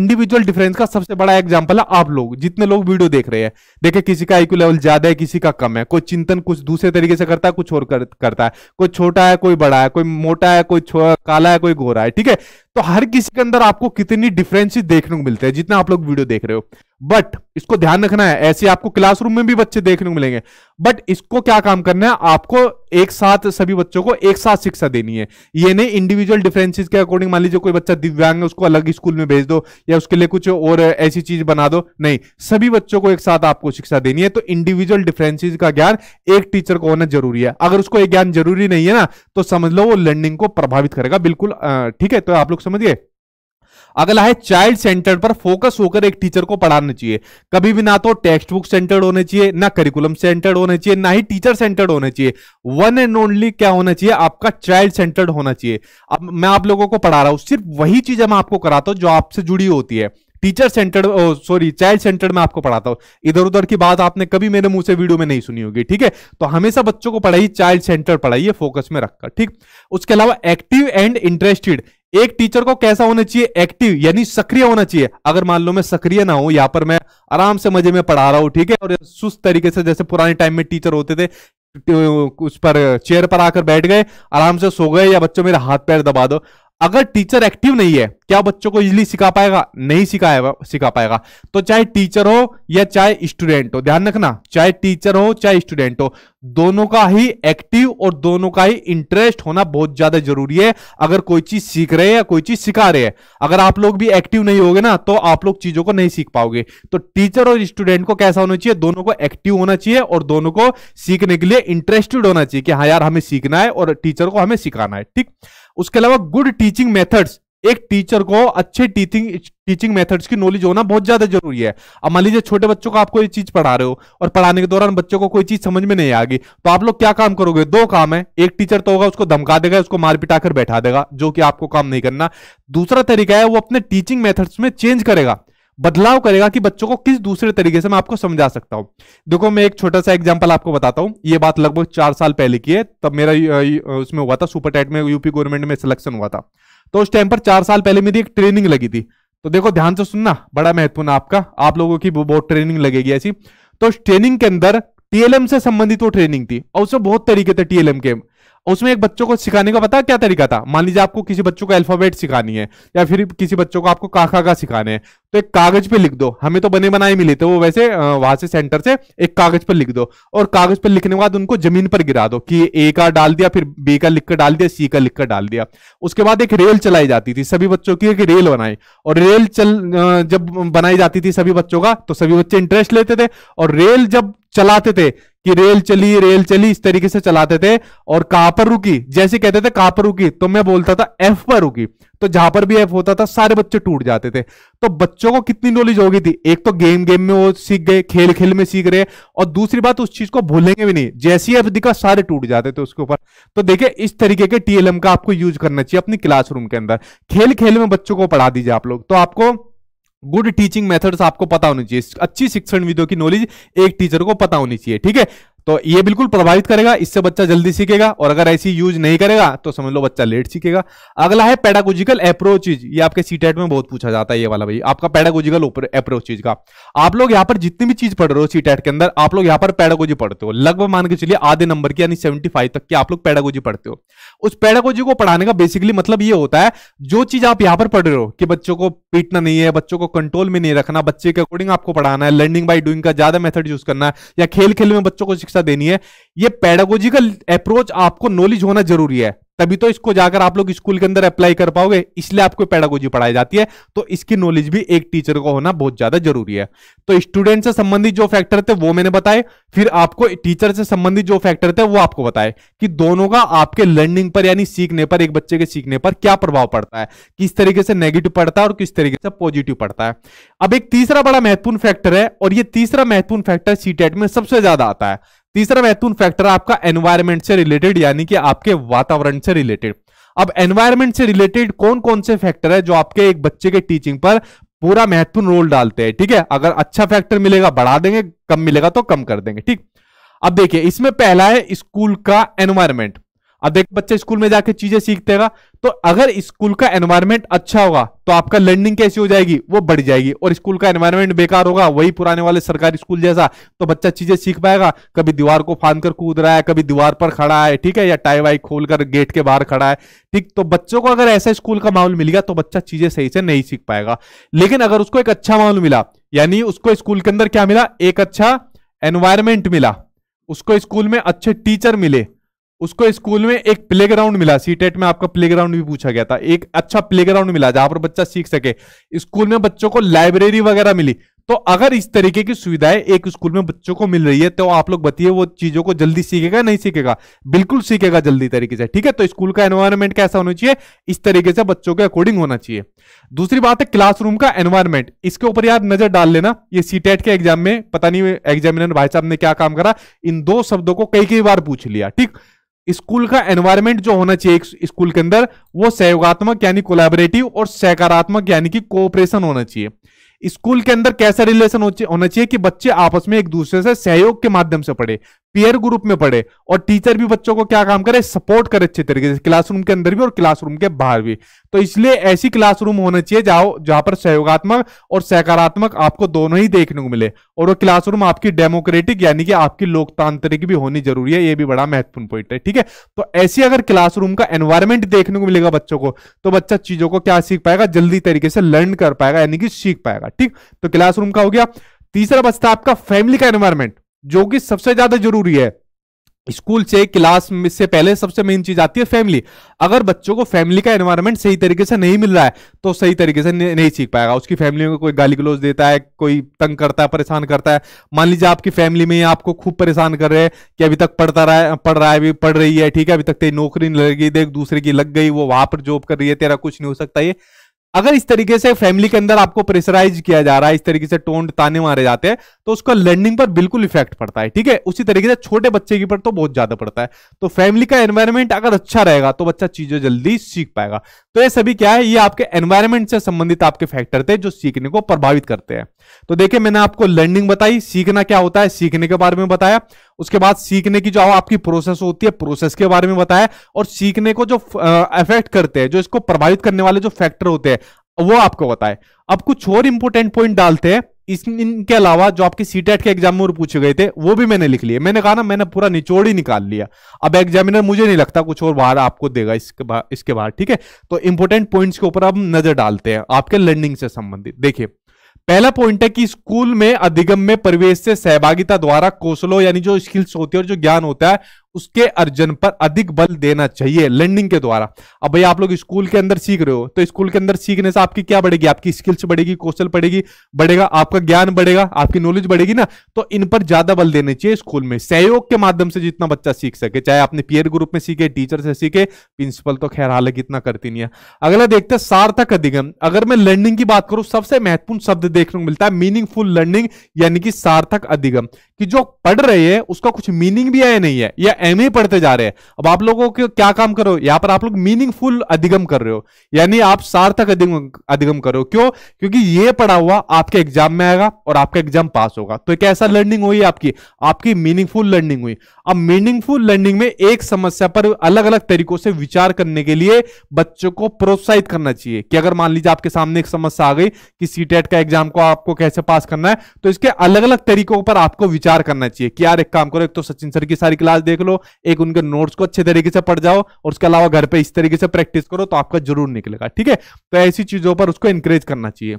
इंडिविजुअल डिफरेंस का सबसे बड़ा एग्जाम्पल है आप लोग जितने लोग वीडियो देख रहे हैं देखे किसी का आईक्यू लेवल ज्यादा है किसी का कम है कोई चिंतन कुछ दूसरे तरीके से करता है कुछ और कर, करता है कोई छोटा है कोई बड़ा है कोई मोटा है कोई काला है कोई गोरा है ठीक है तो हर किसी के अंदर आपको कितनी डिफरेंसेस देखने को मिलते हैं जितना आप लोग वीडियो देख रहे हो बट इसको ध्यान रखना है ऐसे आपको क्लासरूम में भी बच्चे देखने को मिलेंगे बट इसको क्या काम करना है आपको एक साथ सभी बच्चों को एक साथ शिक्षा देनी है ये नहीं इंडिविजुअल डिफरेंसेस के अकॉर्डिंग मान लीजिए कोई बच्चा दिव्यांग है उसको अलग स्कूल में भेज दो या उसके लिए कुछ और ऐसी चीज बना दो नहीं सभी बच्चों को एक साथ आपको शिक्षा देनी है तो इंडिविजुअल डिफरेंसिस का ज्ञान एक टीचर को होना जरूरी है अगर उसको ये ज्ञान जरूरी नहीं है ना तो समझ लो वो लर्निंग को प्रभावित करेगा बिल्कुल ठीक है तो आप लोग समझिए अगला है चाइल्ड सेंटर्ड पर फोकस होकर एक टीचर को पढ़ाना चाहिए कभी भी ना तो टेक्स्ट बुक सेंटर्ड होने चाहिए ना करिकुलम सेंटर्ड होने चाहिए ना ही टीचर सेंटर्ड होने चाहिए वन एंड ओनली क्या होना चाहिए आपका चाइल्ड सेंटर्ड होना चाहिए अब मैं आप लोगों को पढ़ा रहा हूं सिर्फ वही चीज मैं आपको कराता हूं जो आपसे जुड़ी होती है teacher centre sorry child centre में आपको पढ़ाता हूं इधर उधर की बात आपने कभी मेरे मुंह से वीडियो में नहीं सुनी होगी ठीक है तो हमेशा बच्चों को पढ़ाइए चाइल्ड सेंटर पढ़ाइए फोकस में रखकर ठीक उसके अलावा एक्टिव एंड इंटरेस्टेड एक टीचर को कैसा होना चाहिए एक्टिव यानी सक्रिय होना चाहिए अगर मान लो मैं सक्रिय ना हूं यहां पर मैं आराम से मजे में पढ़ा रहा हूं ठीक है और सुस्त तरीके से जैसे पुराने टाइम में टीचर होते थे उस पर चेयर पर आकर बैठ गए आराम से सो गए या बच्चों मेरे हाथ पैर दबा दो अगर टीचर एक्टिव नहीं है क्या बच्चों को इजिली सिखा पाएगा नहीं सिखाएगा सिखा पाएगा तो चाहे टीचर हो या चाहे स्टूडेंट हो ध्यान रखना चाहे टीचर हो चाहे स्टूडेंट हो दोनों का ही एक्टिव और दोनों का ही इंटरेस्ट होना बहुत ज्यादा जरूरी है अगर कोई चीज सीख रहे हैं या कोई चीज सिखा रहे हैं अगर आप लोग भी एक्टिव नहीं होगे ना तो आप लोग चीजों को नहीं सीख पाओगे तो टीचर और स्टूडेंट को कैसा होना चाहिए दोनों को एक्टिव होना चाहिए और दोनों को सीखने के लिए इंटरेस्टेड होना चाहिए कि हाँ यार हमें सीखना है और टीचर को हमें सिखाना है ठीक उसके अलावा गुड टीचिंग मेथड्स एक टीचर को अच्छे टीचिंग टीचिंग मेथड्स की नॉलेज होना बहुत ज्यादा जरूरी है अब मान लीजिए छोटे बच्चों को आप कोई चीज पढ़ा रहे हो और पढ़ाने के दौरान बच्चों को कोई चीज समझ में नहीं आएगी तो आप लोग क्या काम करोगे दो काम है एक टीचर तो होगा उसको धमका देगा उसको मार पिटा कर बैठा देगा जो कि आपको काम नहीं करना दूसरा तरीका है वो अपने टीचिंग मेथड्स में चेंज करेगा बदलाव करेगा कि बच्चों को किस दूसरे तरीके से मैं आपको समझा सकता हूं देखो मैं एक छोटा सा एग्जांपल आपको बताता हूं ये बात लगभग चार साल पहले की है तब मेरा उसमें हुआ था सुपर टेट में यूपी गवर्नमेंट में सिलेक्शन हुआ था तो उस टाइम पर चार साल पहले मेरी एक ट्रेनिंग लगी थी तो देखो ध्यान से सुनना बड़ा महत्वपूर्ण आपका आप लोगों की बहुत ट्रेनिंग लगेगी ऐसी तो उस ट्रेनिंग के अंदर टीएलएम से संबंधित वो ट्रेनिंग थी और उसमें बहुत तरीके थे टीएलएम के उसमें एक बच्चों को सिखाने का पता क्या तरीका था मान लीजिए आपको किसी बच्चों को अल्फाबेट सिखानी है या फिर किसी बच्चों को आपको काका का सिखाने हैं तो एक कागज पे लिख दो हमें तो बने बनाए मिले थे वो वैसे वहां से सेंटर से एक कागज पर लिख दो और कागज पर लिखने के बाद उनको जमीन पर गिरा दो कि ए का डाल दिया फिर बी का लिखकर डाल दिया सी का लिखकर डाल दिया उसके बाद एक रेल चलाई जाती थी सभी बच्चों की एक रेल बनाई और रेल चल जब बनाई जाती थी सभी बच्चों का तो सभी बच्चे इंटरेस्ट लेते थे और रेल जब चलाते थे कि रेल चली रेल चली इस तरीके से चलाते थे और कहां पर रुकी जैसे कहते थे कहां पर रुकी तो मैं बोलता था एफ पर रुकी तो जहां पर भी एफ होता था सारे बच्चे टूट जाते थे तो बच्चों को कितनी नॉलेज होगी थी एक तो गेम गेम में वो सीख गए खेल खेल में सीख रहे और दूसरी बात उस चीज को भूलेंगे भी नहीं जैसे ही एफ दिखा सारे टूट जाते थे उसके ऊपर तो देखिए इस तरीके के टीएलएम का आपको यूज करना चाहिए अपनी क्लासरूम के अंदर खेल खेल में बच्चों को पढ़ा दीजिए आप लोग तो आपको गुड टीचिंग मेथड्स आपको पता होनी चाहिए अच्छी शिक्षण विधियों की नॉलेज एक टीचर को पता होनी चाहिए ठीक है तो ये बिल्कुल प्रभावित करेगा इससे बच्चा जल्दी सीखेगा और अगर ऐसी यूज नहीं करेगा तो समझ लो बच्चा लेट सीखेगा अगला है पेडागोजिकल अप्रोचेज ये आपके सीटेट में बहुत पूछा जाता है ये वाला भाई आपका पेडागोजिकल अप्रोचेज का आप लोग यहाँ पर जितनी भी चीज पढ़ रहे हो सीटेट के अंदर आप लोग यहाँ पर पेडागोजी पढ़ते हो लगभग मान के चलिए आधे नंबर की यानी सेवेंटी तक की आप लोग पेडागोजी पढ़ते हो उस पेडागोजी को पढ़ाने का बेसिकली मतलब ये होता है जो चीज आप यहाँ पर पढ़ रहे हो कि बच्चों को पीटना नहीं है बच्चों को कंट्रोल में नहीं रखना बच्चे के अकॉर्डिंग आपको पढ़ाना है लर्निंग बाई डूइंग का ज्यादा मेथड यूज करना है या खेल खेल में बच्चों को शिक्षा देनी है ये पेडागोजिकल अप्रोच आपको नॉलेज होना जरूरी है तभी तो इसको जाकर आप लोग स्कूल के अंदर अप्लाई कर पाओगे इसलिए आपको पेडागोजी पढ़ाई जाती है तो इसकी नॉलेज भी एक टीचर को होना बहुत ज्यादा जरूरी है तो स्टूडेंट से संबंधित जो फैक्टर थे वो मैंने बताए फिर आपको टीचर से संबंधित जो फैक्टर थे वो आपको बताए कि दोनों का आपके लर्निंग पर यानी सीखने पर एक बच्चे के सीखने पर क्या प्रभाव पड़ता है किस तरीके से नेगेटिव पड़ता है और किस तरीके से पॉजिटिव पड़ता है अब एक तीसरा बड़ा महत्वपूर्ण फैक्टर है और ये तीसरा महत्वपूर्ण फैक्टर सीटेट e में सबसे ज्यादा आता है तीसरा महत्वपूर्ण फैक्टर आपका एनवायरमेंट से रिलेटेड यानी कि आपके वातावरण से रिलेटेड अब एनवायरमेंट से रिलेटेड कौन कौन से फैक्टर है जो आपके एक बच्चे के टीचिंग पर पूरा महत्वपूर्ण रोल डालते हैं ठीक है अगर अच्छा फैक्टर मिलेगा बढ़ा देंगे कम मिलेगा तो कम कर देंगे ठीक अब देखिए इसमें पहला है स्कूल का एनवायरमेंट अब देख बच्चे स्कूल में जाके चीजें हैं तो अगर स्कूल का एनवायरमेंट अच्छा होगा तो आपका लर्निंग कैसी हो जाएगी वो बढ़ जाएगी और स्कूल का एनवायरमेंट बेकार होगा वही पुराने वाले सरकारी स्कूल जैसा तो बच्चा चीजें सीख पाएगा कभी दीवार को फांद कर कूद रहा है कभी दीवार पर खड़ा है ठीक है या टाई वाई खोल गेट के बाहर खड़ा है ठीक तो बच्चों को अगर ऐसा स्कूल का माहौल मिल गया तो बच्चा चीजें सही से नहीं सीख पाएगा लेकिन अगर उसको एक अच्छा माहौल मिला यानी उसको स्कूल के अंदर क्या मिला एक अच्छा एनवायरमेंट मिला उसको स्कूल में अच्छे टीचर मिले उसको स्कूल में एक प्ले ग्राउंड मिला सीटेट e में आपका प्ले ग्राउंड भी पूछा गया था एक अच्छा प्ले ग्राउंड मिला जहां पर बच्चा सीख सके स्कूल में बच्चों को लाइब्रेरी वगैरह मिली तो अगर इस तरीके की सुविधाएं एक स्कूल में बच्चों को मिल रही है तो आप लोग बताइए वो चीजों को जल्दी सीखेगा नहीं सीखेगा बिल्कुल सीखेगा जल्दी तरीके से ठीक है तो स्कूल का एनवायरमेंट कैसा होना चाहिए इस तरीके से बच्चों के अकॉर्डिंग होना चाहिए दूसरी बात है क्लासरूम का एनवायरमेंट इसके ऊपर यार नजर डाल लेना ये सीटेट e के एग्जाम में पता नहीं एग्जामिनर भाई साहब ने क्या काम करा इन दो शब्दों को कई कई बार पूछ लिया ठीक स्कूल का एनवायरमेंट जो होना चाहिए स्कूल के अंदर वो सहयोगात्मक यानी कोलैबोरेटिव और सकारात्मक यानी कि कोऑपरेशन होना चाहिए स्कूल के अंदर कैसा रिलेशन होना चाहिए कि बच्चे आपस में एक दूसरे से सहयोग के माध्यम से पढ़े पीयर ग्रुप में पढ़े और टीचर भी बच्चों को क्या काम करे सपोर्ट करे अच्छे तरीके से क्लासरूम के अंदर भी और क्लासरूम के बाहर भी तो इसलिए ऐसी क्लासरूम होना चाहिए जाओ जहां पर सहयोगात्मक और सहकारात्मक आपको दोनों ही देखने को मिले और वो क्लासरूम आपकी डेमोक्रेटिक यानी कि आपकी लोकतांत्रिक भी होनी जरूरी है ये भी बड़ा महत्वपूर्ण पॉइंट है ठीक है तो ऐसी अगर क्लासरूम का एनवायरमेंट देखने को मिलेगा बच्चों को तो बच्चा चीजों को क्या सीख पाएगा जल्दी तरीके से लर्न कर पाएगा यानी कि सीख पाएगा ठीक तो क्लासरूम का हो गया तीसरा बचता आपका फैमिली का एनवायरमेंट जो कि सबसे ज्यादा जरूरी है स्कूल से क्लास में से पहले सबसे मेन चीज आती है फैमिली अगर बच्चों को फैमिली का एनवायरनमेंट सही तरीके से नहीं मिल रहा है तो सही तरीके से नहीं सीख पाएगा उसकी फैमिली में कोई गाली गलोज देता है कोई तंग करता है परेशान करता है मान लीजिए आपकी फैमिली में आपको खूब परेशान कर रहे हैं कि अभी तक पढ़ता रहा है पढ़ रहा है अभी पढ़ रही है ठीक है अभी तक तेरी नौकरी नहीं लगी देख दूसरे की लग गई वो वहां पर जॉब कर रही है तेरा कुछ नहीं हो सकता ये अगर इस तरीके से फैमिली के अंदर आपको प्रेशराइज किया जा रहा है इस तरीके से टोंड ताने मारे जाते हैं तो उसका लर्निंग पर बिल्कुल इफेक्ट पड़ता है ठीक है उसी तरीके से छोटे बच्चे की पर तो बहुत ज्यादा पड़ता है तो फैमिली का एनवायरमेंट अगर अच्छा रहेगा तो बच्चा चीजें जल्दी सीख पाएगा तो ये सभी क्या है ये आपके एनवायरमेंट से संबंधित आपके फैक्टर थे जो सीखने को प्रभावित करते हैं तो देखिए मैंने आपको लर्निंग बताई सीखना क्या होता है सीखने के बारे में बताया उसके बाद सीखने की जो आपकी प्रोसेस होती है प्रोसेस के बारे में बताया और सीखने को जो इफेक्ट करते हैं जो इसको प्रभावित करने वाले जो फैक्टर होते हैं वो आपको बताए अब कुछ और इंपोर्टेंट पॉइंट डालते हैं इस इनके अलावा जो आपके सी के एग्जाम में पूछे गए थे वो भी मैंने लिख लिए मैंने कहा ना मैंने पूरा निचोड़ ही निकाल लिया अब एग्जामिनर मुझे नहीं लगता कुछ और बाहर आपको देगा इसके बाहर इसके बाहर ठीक है तो इंपोर्टेंट पॉइंट्स के ऊपर अब नजर डालते हैं आपके लर्निंग से संबंधित देखिए पहला पॉइंट है कि स्कूल में अधिगम में प्रवेश से सहभागिता द्वारा कौशलों यानी जो स्किल्स होती है और जो ज्ञान होता है उसके अर्जन पर अधिक बल देना चाहिए लर्निंग के द्वारा अब भाई आप लोग स्कूल के अंदर सीख रहे हो तो स्कूल के अंदर सीखने से आपकी क्या बढ़ेगी आपकी स्किल्स बढ़ेगी कौशल बढ़ेगी बढ़ेगा आपका ज्ञान बढ़ेगा आपकी नॉलेज बढ़ेगी ना तो इन पर ज्यादा बल देने चाहिए स्कूल में सहयोग के माध्यम से जितना बच्चा सीख सके चाहे आपने पियर ग्रुप में सीखे टीचर से सीखे प्रिंसिपल तो खैर हालांकि इतना करती नहीं है अगला देखते हैं सार्थक अधिगम अगर मैं लर्निंग की बात करूं सबसे महत्वपूर्ण शब्द देखने को मिलता है मीनिंगफुल लर्निंग यानी कि सार्थक अधिगम कि जो पढ़ रहे हैं उसका कुछ मीनिंग भी है या नहीं है या एम पढ़ते जा रहे हैं अब आप लोगों को क्या काम करो यहाँ पर आप लोग मीनिंगफुल अधिगम कर रहे हो यानी आप सार्थक अधिगम करो कर रहे हो क्यों क्योंकि ये पढ़ा हुआ आपके एग्जाम में आएगा और आपका एग्जाम पास होगा तो एक ऐसा लर्निंग हुई आपकी आपकी मीनिंगफुल लर्निंग हुई अब मीनिंगफुल लर्निंग में एक समस्या पर अलग अलग तरीकों से विचार करने के लिए बच्चों को प्रोत्साहित करना चाहिए कि अगर मान लीजिए आपके सामने एक समस्या आ गई कि सीटेट e का एग्जाम को आपको कैसे पास करना है तो इसके अलग अलग तरीकों पर आपको विचार करना चाहिए कि यार एक काम करो एक तो सचिन सर की सारी क्लास देख लो एक उनके नोट्स को अच्छे तरीके से पढ़ जाओ और उसके अलावा घर पे इस तरीके से प्रैक्टिस करो तो आपका जरूर निकलेगा ठीक है तो ऐसी चीजों पर उसको इंकरेज करना चाहिए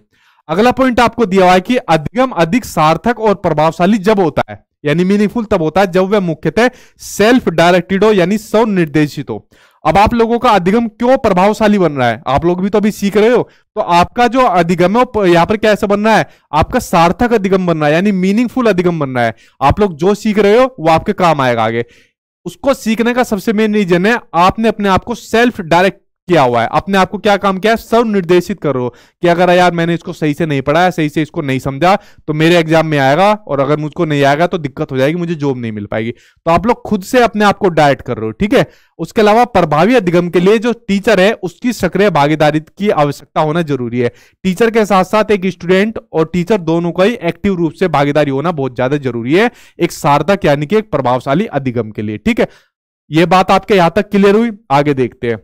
अगला पॉइंट आपको दिया हुआ है कि अधिगम अधिक सार्थक और प्रभावशाली जब होता है यानी मीनिंगफुल तब होता है जब वह मुख्यतः सेल्फ डायरेक्टेड हो यानी स्व निर्देशित हो अब आप लोगों का अधिगम क्यों प्रभावशाली बन रहा है आप लोग भी तो अभी सीख रहे हो तो आपका जो अधिगम है यहाँ पर कैसे बन रहा है आपका सार्थक अधिगम बन रहा है यानी मीनिंगफुल अधिगम बन रहा है आप लोग जो सीख रहे हो वो आपके काम आएगा आगे उसको सीखने का सबसे मेन रीजन है आपने अपने आप को सेल्फ डायरेक्ट किया हुआ है अपने आप को क्या काम किया सर्व निर्देशित करो कि अगर यार मैंने इसको सही से नहीं पढ़ाया सही से इसको नहीं समझा तो मेरे एग्जाम में आएगा और अगर मुझको नहीं आएगा तो दिक्कत हो जाएगी मुझे जॉब नहीं मिल पाएगी तो आप लोग खुद से अपने आप को डायट कर रहे हो ठीक है उसके अलावा प्रभावी अधिगम के लिए जो टीचर है उसकी सक्रिय भागीदारी की आवश्यकता होना जरूरी है टीचर के साथ साथ एक स्टूडेंट और टीचर दोनों का ही एक्टिव रूप से भागीदारी होना बहुत ज्यादा जरूरी है एक सार्थक यानी कि एक प्रभावशाली अधिगम के लिए ठीक है ये बात आपके यहां तक क्लियर हुई आगे देखते हैं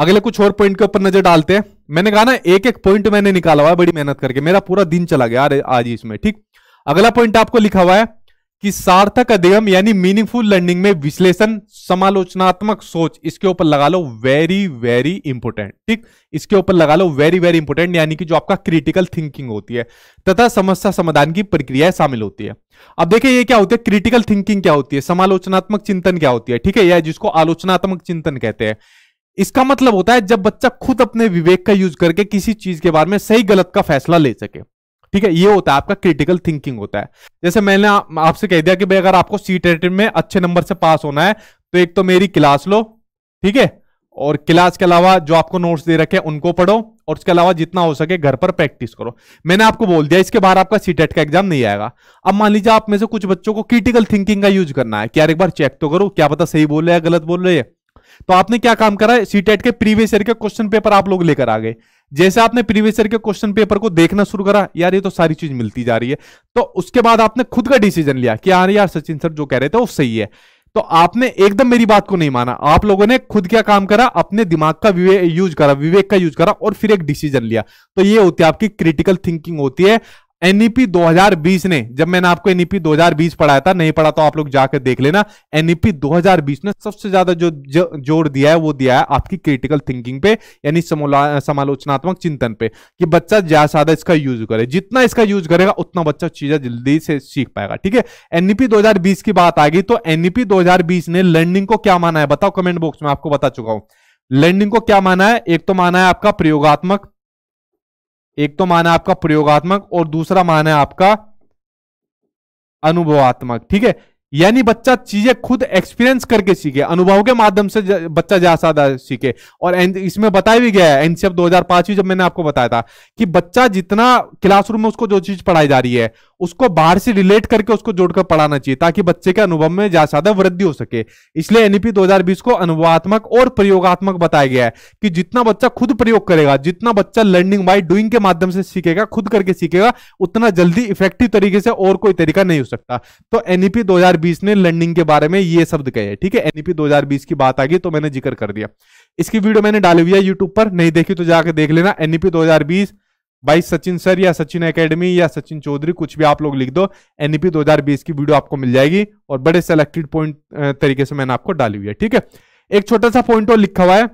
अगले कुछ और पॉइंट के ऊपर नजर डालते हैं मैंने कहा ना एक एक पॉइंट मैंने निकाला हुआ है बड़ी मेहनत करके मेरा पूरा दिन चला गया आज इसमें ठीक अगला पॉइंट आपको लिखा हुआ है कि सार्थक अध्ययन यानी मीनिंगफुल लर्निंग में विश्लेषण समालोचनात्मक सोच इसके ऊपर लगा लो वेरी वेरी इंपोर्टेंट ठीक इसके ऊपर लगा लो वेरी वेरी इंपोर्टेंट यानी कि जो आपका क्रिटिकल थिंकिंग होती है तथा समस्या समाधान की प्रक्रिया शामिल होती है अब देखिए ये क्या होती है क्रिटिकल थिंकिंग क्या होती है समालोचनात्मक चिंतन क्या होती है ठीक है यह जिसको आलोचनात्मक चिंतन कहते हैं इसका मतलब होता है जब बच्चा खुद अपने विवेक का यूज करके किसी चीज के बारे में सही गलत का फैसला ले सके ठीक है ये होता है आपका क्रिटिकल थिंकिंग होता है जैसे मैंने आपसे कह दिया कि भाई अगर आपको सी टेट में अच्छे नंबर से पास होना है तो एक तो मेरी क्लास लो ठीक है और क्लास के अलावा जो आपको नोट्स दे रखे उनको पढ़ो और उसके अलावा जितना हो सके घर पर प्रैक्टिस करो मैंने आपको बोल दिया इसके बाहर आपका सी टेट का एग्जाम नहीं आएगा अब मान लीजिए आप में से कुछ बच्चों को क्रिटिकल थिंकिंग का यूज करना है कि यार एक बार चेक तो करो क्या पता सही बोल रहे या गलत बोल रहे हैं तो आपने क्या काम करा सीटेट e के प्रीवियस ईयर के क्वेश्चन पेपर आप लोग लेकर आ गए जैसे आपने प्रीवियस ईयर के क्वेश्चन पेपर को देखना शुरू करा यार ये तो सारी चीज मिलती जा रही है तो उसके बाद आपने खुद का डिसीजन लिया कि यार यार सचिन सर जो कह रहे थे वो सही है तो आपने एकदम मेरी बात को नहीं माना आप लोगों ने खुद क्या काम करा अपने दिमाग का यूज करा विवेक का यूज करा और फिर एक डिसीजन लिया तो ये होती है आपकी क्रिटिकल थिंकिंग होती है एनईपी 2020 ने जब मैंने आपको एनईपी 2020 पढ़ाया था नहीं पढ़ा तो आप लोग जाकर देख लेना एनईपी 2020 ने सबसे ज्यादा जो जोर दिया है वो दिया है आपकी क्रिटिकल थिंकिंग पे यानी समालोचनात्मक चिंतन पे कि बच्चा ज्यादा ज्यादा इसका यूज करे जितना इसका यूज करेगा उतना बच्चा चीजें जल्दी से सीख पाएगा ठीक है एनईपी दो की बात आ गई तो एनईपी दो ने लर्निंग को क्या माना है बताओ कमेंट बॉक्स में आपको बता चुका हूं लर्निंग को क्या माना है एक तो माना है आपका प्रयोगात्मक एक तो मान है आपका प्रयोगात्मक और दूसरा मान है आपका अनुभवात्मक ठीक है यानी बच्चा चीजें खुद एक्सपीरियंस करके सीखे अनुभव के माध्यम से बच्चा ज्यादा सीखे और इसमें बताया भी गया है एनसीएफ 2005 हजार जब मैंने आपको बताया था कि बच्चा जितना क्लासरूम में उसको जो चीज पढ़ाई जा रही है उसको बाहर से रिलेट करके उसको जोड़कर पढ़ाना चाहिए ताकि बच्चे के अनुभव में ज्यादा वृद्धि हो सके इसलिए एनईपी e 2020 को अनुभवात्मक और प्रयोगात्मक बताया गया है कि जितना बच्चा खुद प्रयोग करेगा जितना बच्चा लर्निंग बाय डूइंग के माध्यम से सीखेगा खुद करके सीखेगा उतना जल्दी इफेक्टिव तरीके से और कोई तरीका नहीं हो सकता तो एनईपी e दो ने लर्निंग के बारे में ये शब्द कहे ठीक है एनईपी e दो की बात आ गई तो मैंने जिक्र कर दिया इसकी वीडियो मैंने डाली हुई है यूट्यूब पर नहीं देखी तो जाकर देख लेना एनईपी दो भाई सचिन सर या सचिन एकेडमी या सचिन चौधरी कुछ भी आप लोग लिख दो एनईपी e 2020 की वीडियो आपको मिल जाएगी और बड़े सेलेक्टेड पॉइंट तरीके से मैंने आपको डाली हुई है ठीक है एक छोटा सा पॉइंट और लिखा हुआ है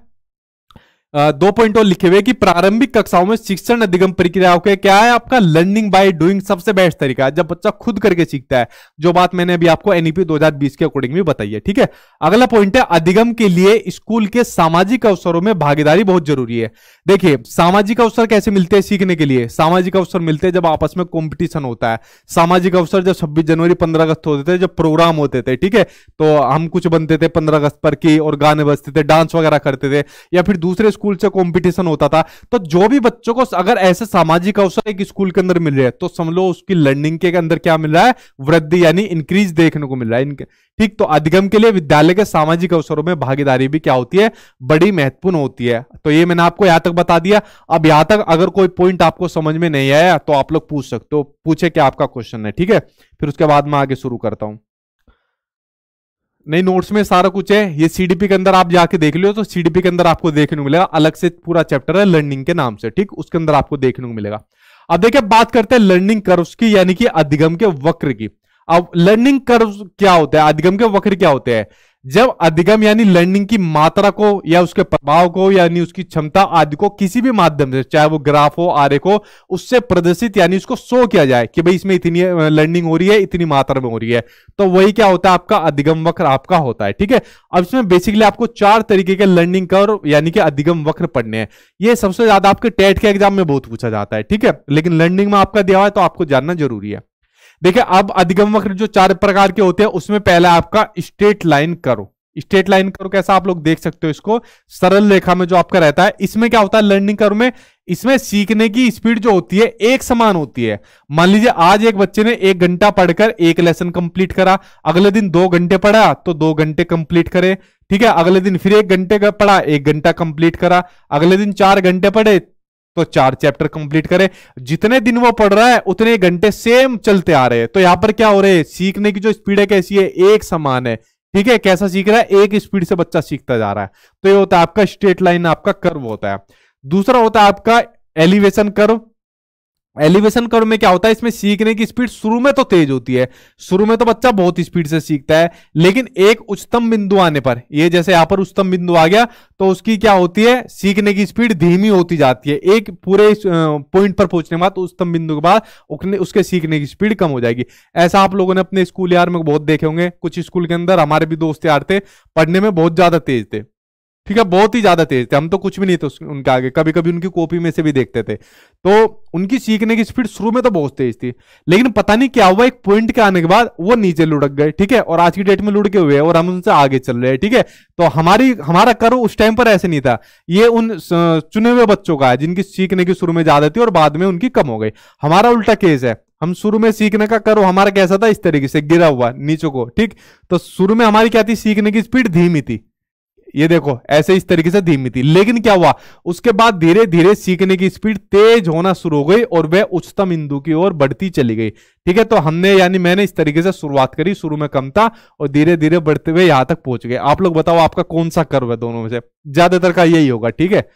दो पॉइंट और लिखे हुए कि प्रारंभिक कक्षाओं में शिक्षण अधिगम प्रक्रिया के क्या है आपका लर्निंग बाय डूइंग सबसे बेस्ट तरीका है जब बच्चा खुद करके सीखता है जो बात मैंने अभी आपको एनईपी e 2020 के अकॉर्डिंग भी बताई है ठीक है अगला पॉइंट है अधिगम के लिए स्कूल के सामाजिक अवसरों में भागीदारी बहुत जरूरी है देखिए सामाजिक अवसर कैसे मिलते हैं सीखने के लिए सामाजिक अवसर मिलते हैं जब आपस में कॉम्पिटिशन होता है सामाजिक अवसर जब छब्बीस जनवरी पंद्रह अगस्त होते थे जब प्रोग्राम होते थे ठीक है तो हम कुछ बनते थे पंद्रह अगस्त पर की और गाने बजते थे डांस वगैरह करते थे या फिर दूसरे स्कूल से कॉम्पिटिशन होता था तो जो भी बच्चों को अगर ऐसे सामाजिक अवसर एक स्कूल के अंदर मिल रहे हैं तो समझ लो उसकी लर्निंग के अंदर क्या मिल रहा है वृद्धि यानी इंक्रीज देखने को मिल रहा है इनके ठीक तो अधिगम के लिए विद्यालय के सामाजिक अवसरों में भागीदारी भी क्या होती है बड़ी महत्वपूर्ण होती है तो ये मैंने आपको यहां तक बता दिया अब यहां तक अगर कोई पॉइंट आपको समझ में नहीं आया तो आप लोग पूछ सकते हो पूछे क्या आपका क्वेश्चन है ठीक है फिर उसके बाद मैं आगे शुरू करता हूं नहीं नोट्स में सारा कुछ है ये सीडीपी के अंदर आप जाके देख लियो तो सीडीपी के अंदर आपको देखने को मिलेगा अलग से पूरा चैप्टर है लर्निंग के नाम से ठीक उसके अंदर आपको देखने को मिलेगा अब देखिए बात करते हैं लर्निंग कर्व्स की यानी कि अधिगम के वक्र की अब लर्निंग कर्व क्या होता है अधिगम के वक्र क्या होते हैं जब अधिगम यानी लर्निंग की मात्रा को या उसके प्रभाव को यानी उसकी क्षमता आदि को किसी भी माध्यम से चाहे वो ग्राफ हो आरे को उससे प्रदर्शित यानी उसको शो किया जाए कि भाई इसमें इतनी लर्निंग हो रही है इतनी मात्रा में हो रही है तो वही क्या होता है आपका अधिगम वक्र आपका होता है ठीक है अब इसमें बेसिकली आपको चार तरीके के लर्निंग कर्व यानी कि अधिगम वक्र पढ़ने हैं ये सबसे ज्यादा आपके टेट के एग्जाम में बहुत पूछा जाता है ठीक है लेकिन लर्निंग में आपका दिया हुआ है तो आपको जानना जरूरी है देखिए अब अधिगम वक्र जो चार प्रकार के होते हैं उसमें पहला आपका स्ट्रेट लाइन करो स्ट्रेट लाइन करो कैसा आप लोग देख सकते हो इसको सरल रेखा में जो आपका रहता है इसमें क्या होता है लर्निंग कर्व में इसमें सीखने की स्पीड जो होती है एक समान होती है मान लीजिए आज एक बच्चे ने एक घंटा पढ़कर एक लेसन कंप्लीट करा अगले दिन दो घंटे पढ़ा तो दो घंटे कंप्लीट करे ठीक है अगले दिन फिर एक घंटे का पढ़ा एक घंटा कंप्लीट करा अगले दिन चार घंटे पढ़े तो चार चैप्टर कंप्लीट करे जितने दिन वो पढ़ रहा है उतने घंटे सेम चलते आ रहे हैं तो यहाँ पर क्या हो रहे है सीखने की जो स्पीड है कैसी है एक समान है ठीक है कैसा सीख रहा है एक स्पीड से बच्चा सीखता जा रहा है तो ये होता है आपका स्ट्रेट लाइन आपका कर्व होता है दूसरा होता है आपका एलिवेशन कर्व एलिवेशन कर्व में क्या होता है इसमें सीखने की स्पीड शुरू में तो तेज होती है शुरू में तो बच्चा बहुत स्पीड से सीखता है लेकिन एक उच्चतम बिंदु आने पर ये जैसे यहाँ पर उच्चतम बिंदु आ गया तो उसकी क्या होती है सीखने की स्पीड धीमी होती जाती है एक पूरे पॉइंट पर पहुंचने के बाद उच्चतम बिंदु के बाद उसके सीखने की स्पीड कम हो जाएगी ऐसा आप लोगों ने अपने स्कूल यार में बहुत देखे होंगे कुछ स्कूल के अंदर हमारे भी दोस्त यार थे पढ़ने में बहुत ज्यादा तेज थे ठीक है बहुत ही ज्यादा तेज थे हम तो कुछ भी नहीं थे उनके आगे कभी कभी उनकी कॉपी में से भी देखते थे तो उनकी सीखने की स्पीड शुरू में तो बहुत तेज थी लेकिन पता नहीं क्या हुआ एक पॉइंट के आने के बाद वो नीचे लुढ़क गए ठीक है और आज की डेट में लुढ़के हुए और हम उनसे आगे चल रहे हैं ठीक है तो हमारी हमारा कर्व उस टाइम पर ऐसे नहीं था ये उन चुने हुए बच्चों का है जिनकी सीखने की शुरू में ज्यादा थी और बाद में उनकी कम हो गई हमारा उल्टा केस है हम शुरू में सीखने का करो हमारा कैसा था इस तरीके से गिरा हुआ नीचे को ठीक तो शुरू में हमारी क्या थी सीखने की स्पीड धीमी थी ये देखो ऐसे इस तरीके से धीमी थी लेकिन क्या हुआ उसके बाद धीरे धीरे सीखने की स्पीड तेज होना शुरू हो गई और वह उच्चतम इंदु की ओर बढ़ती चली गई ठीक है तो हमने यानी मैंने इस तरीके से शुरुआत करी शुरू में कम था और धीरे धीरे बढ़ते हुए यहां तक पहुंच गए आप लोग बताओ आपका कौन सा कर्व है दोनों में से ज्यादातर का यही होगा ठीक है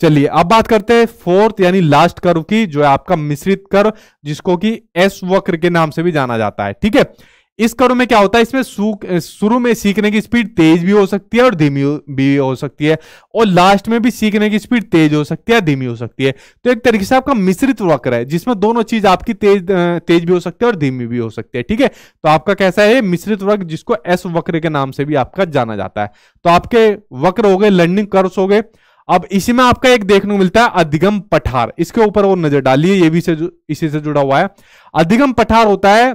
चलिए अब बात करते हैं फोर्थ यानी लास्ट कर्व की जो है आपका मिश्रित कर्व जिसको कि एस वक्र के नाम से भी जाना जाता है ठीक है इस करो में क्या होता है इसमें शुरू में सीखने की स्पीड तेज भी हो सकती है और धीमी भी हो सकती है और लास्ट में भी सीखने की स्पीड तेज हो सकती है धीमी हो सकती है तो एक तरीके से आपका मिश्रित वक्र है जिसमें दोनों चीज आपकी तेज तेज भी हो सकती है और धीमी भी हो सकती है ठीक है तो आपका कैसा है मिश्रित वक्र जिसको एस वक्र के नाम से भी आपका जाना जाता है तो आपके वक्र हो गए लर्निंग कर्स हो गए अब इसी में आपका एक देखने को मिलता है अधिगम पठार इसके ऊपर और नजर डालिए ये भी से इसी से जुड़ा हुआ है अधिगम पठार होता है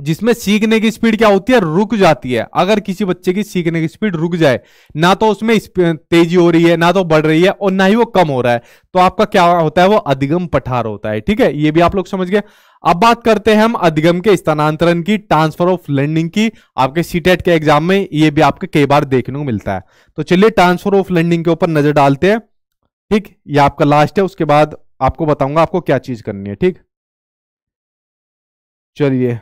जिसमें सीखने की स्पीड क्या होती है रुक जाती है अगर किसी बच्चे की सीखने की स्पीड रुक जाए ना तो उसमें तेजी हो रही है ना तो बढ़ रही है और ना ही वो कम हो रहा है तो आपका क्या होता है वो अधिगम पठार होता है ठीक है ये भी आप लोग समझ गए अब बात करते हैं हम अधिगम के स्थानांतरण की ट्रांसफर ऑफ लर्निंग की आपके सीटेट e के एग्जाम में ये भी आपके कई बार देखने को मिलता है तो चलिए ट्रांसफर ऑफ लर्निंग के ऊपर नजर डालते हैं ठीक ये आपका लास्ट है उसके बाद आपको बताऊंगा आपको क्या चीज करनी है ठीक चलिए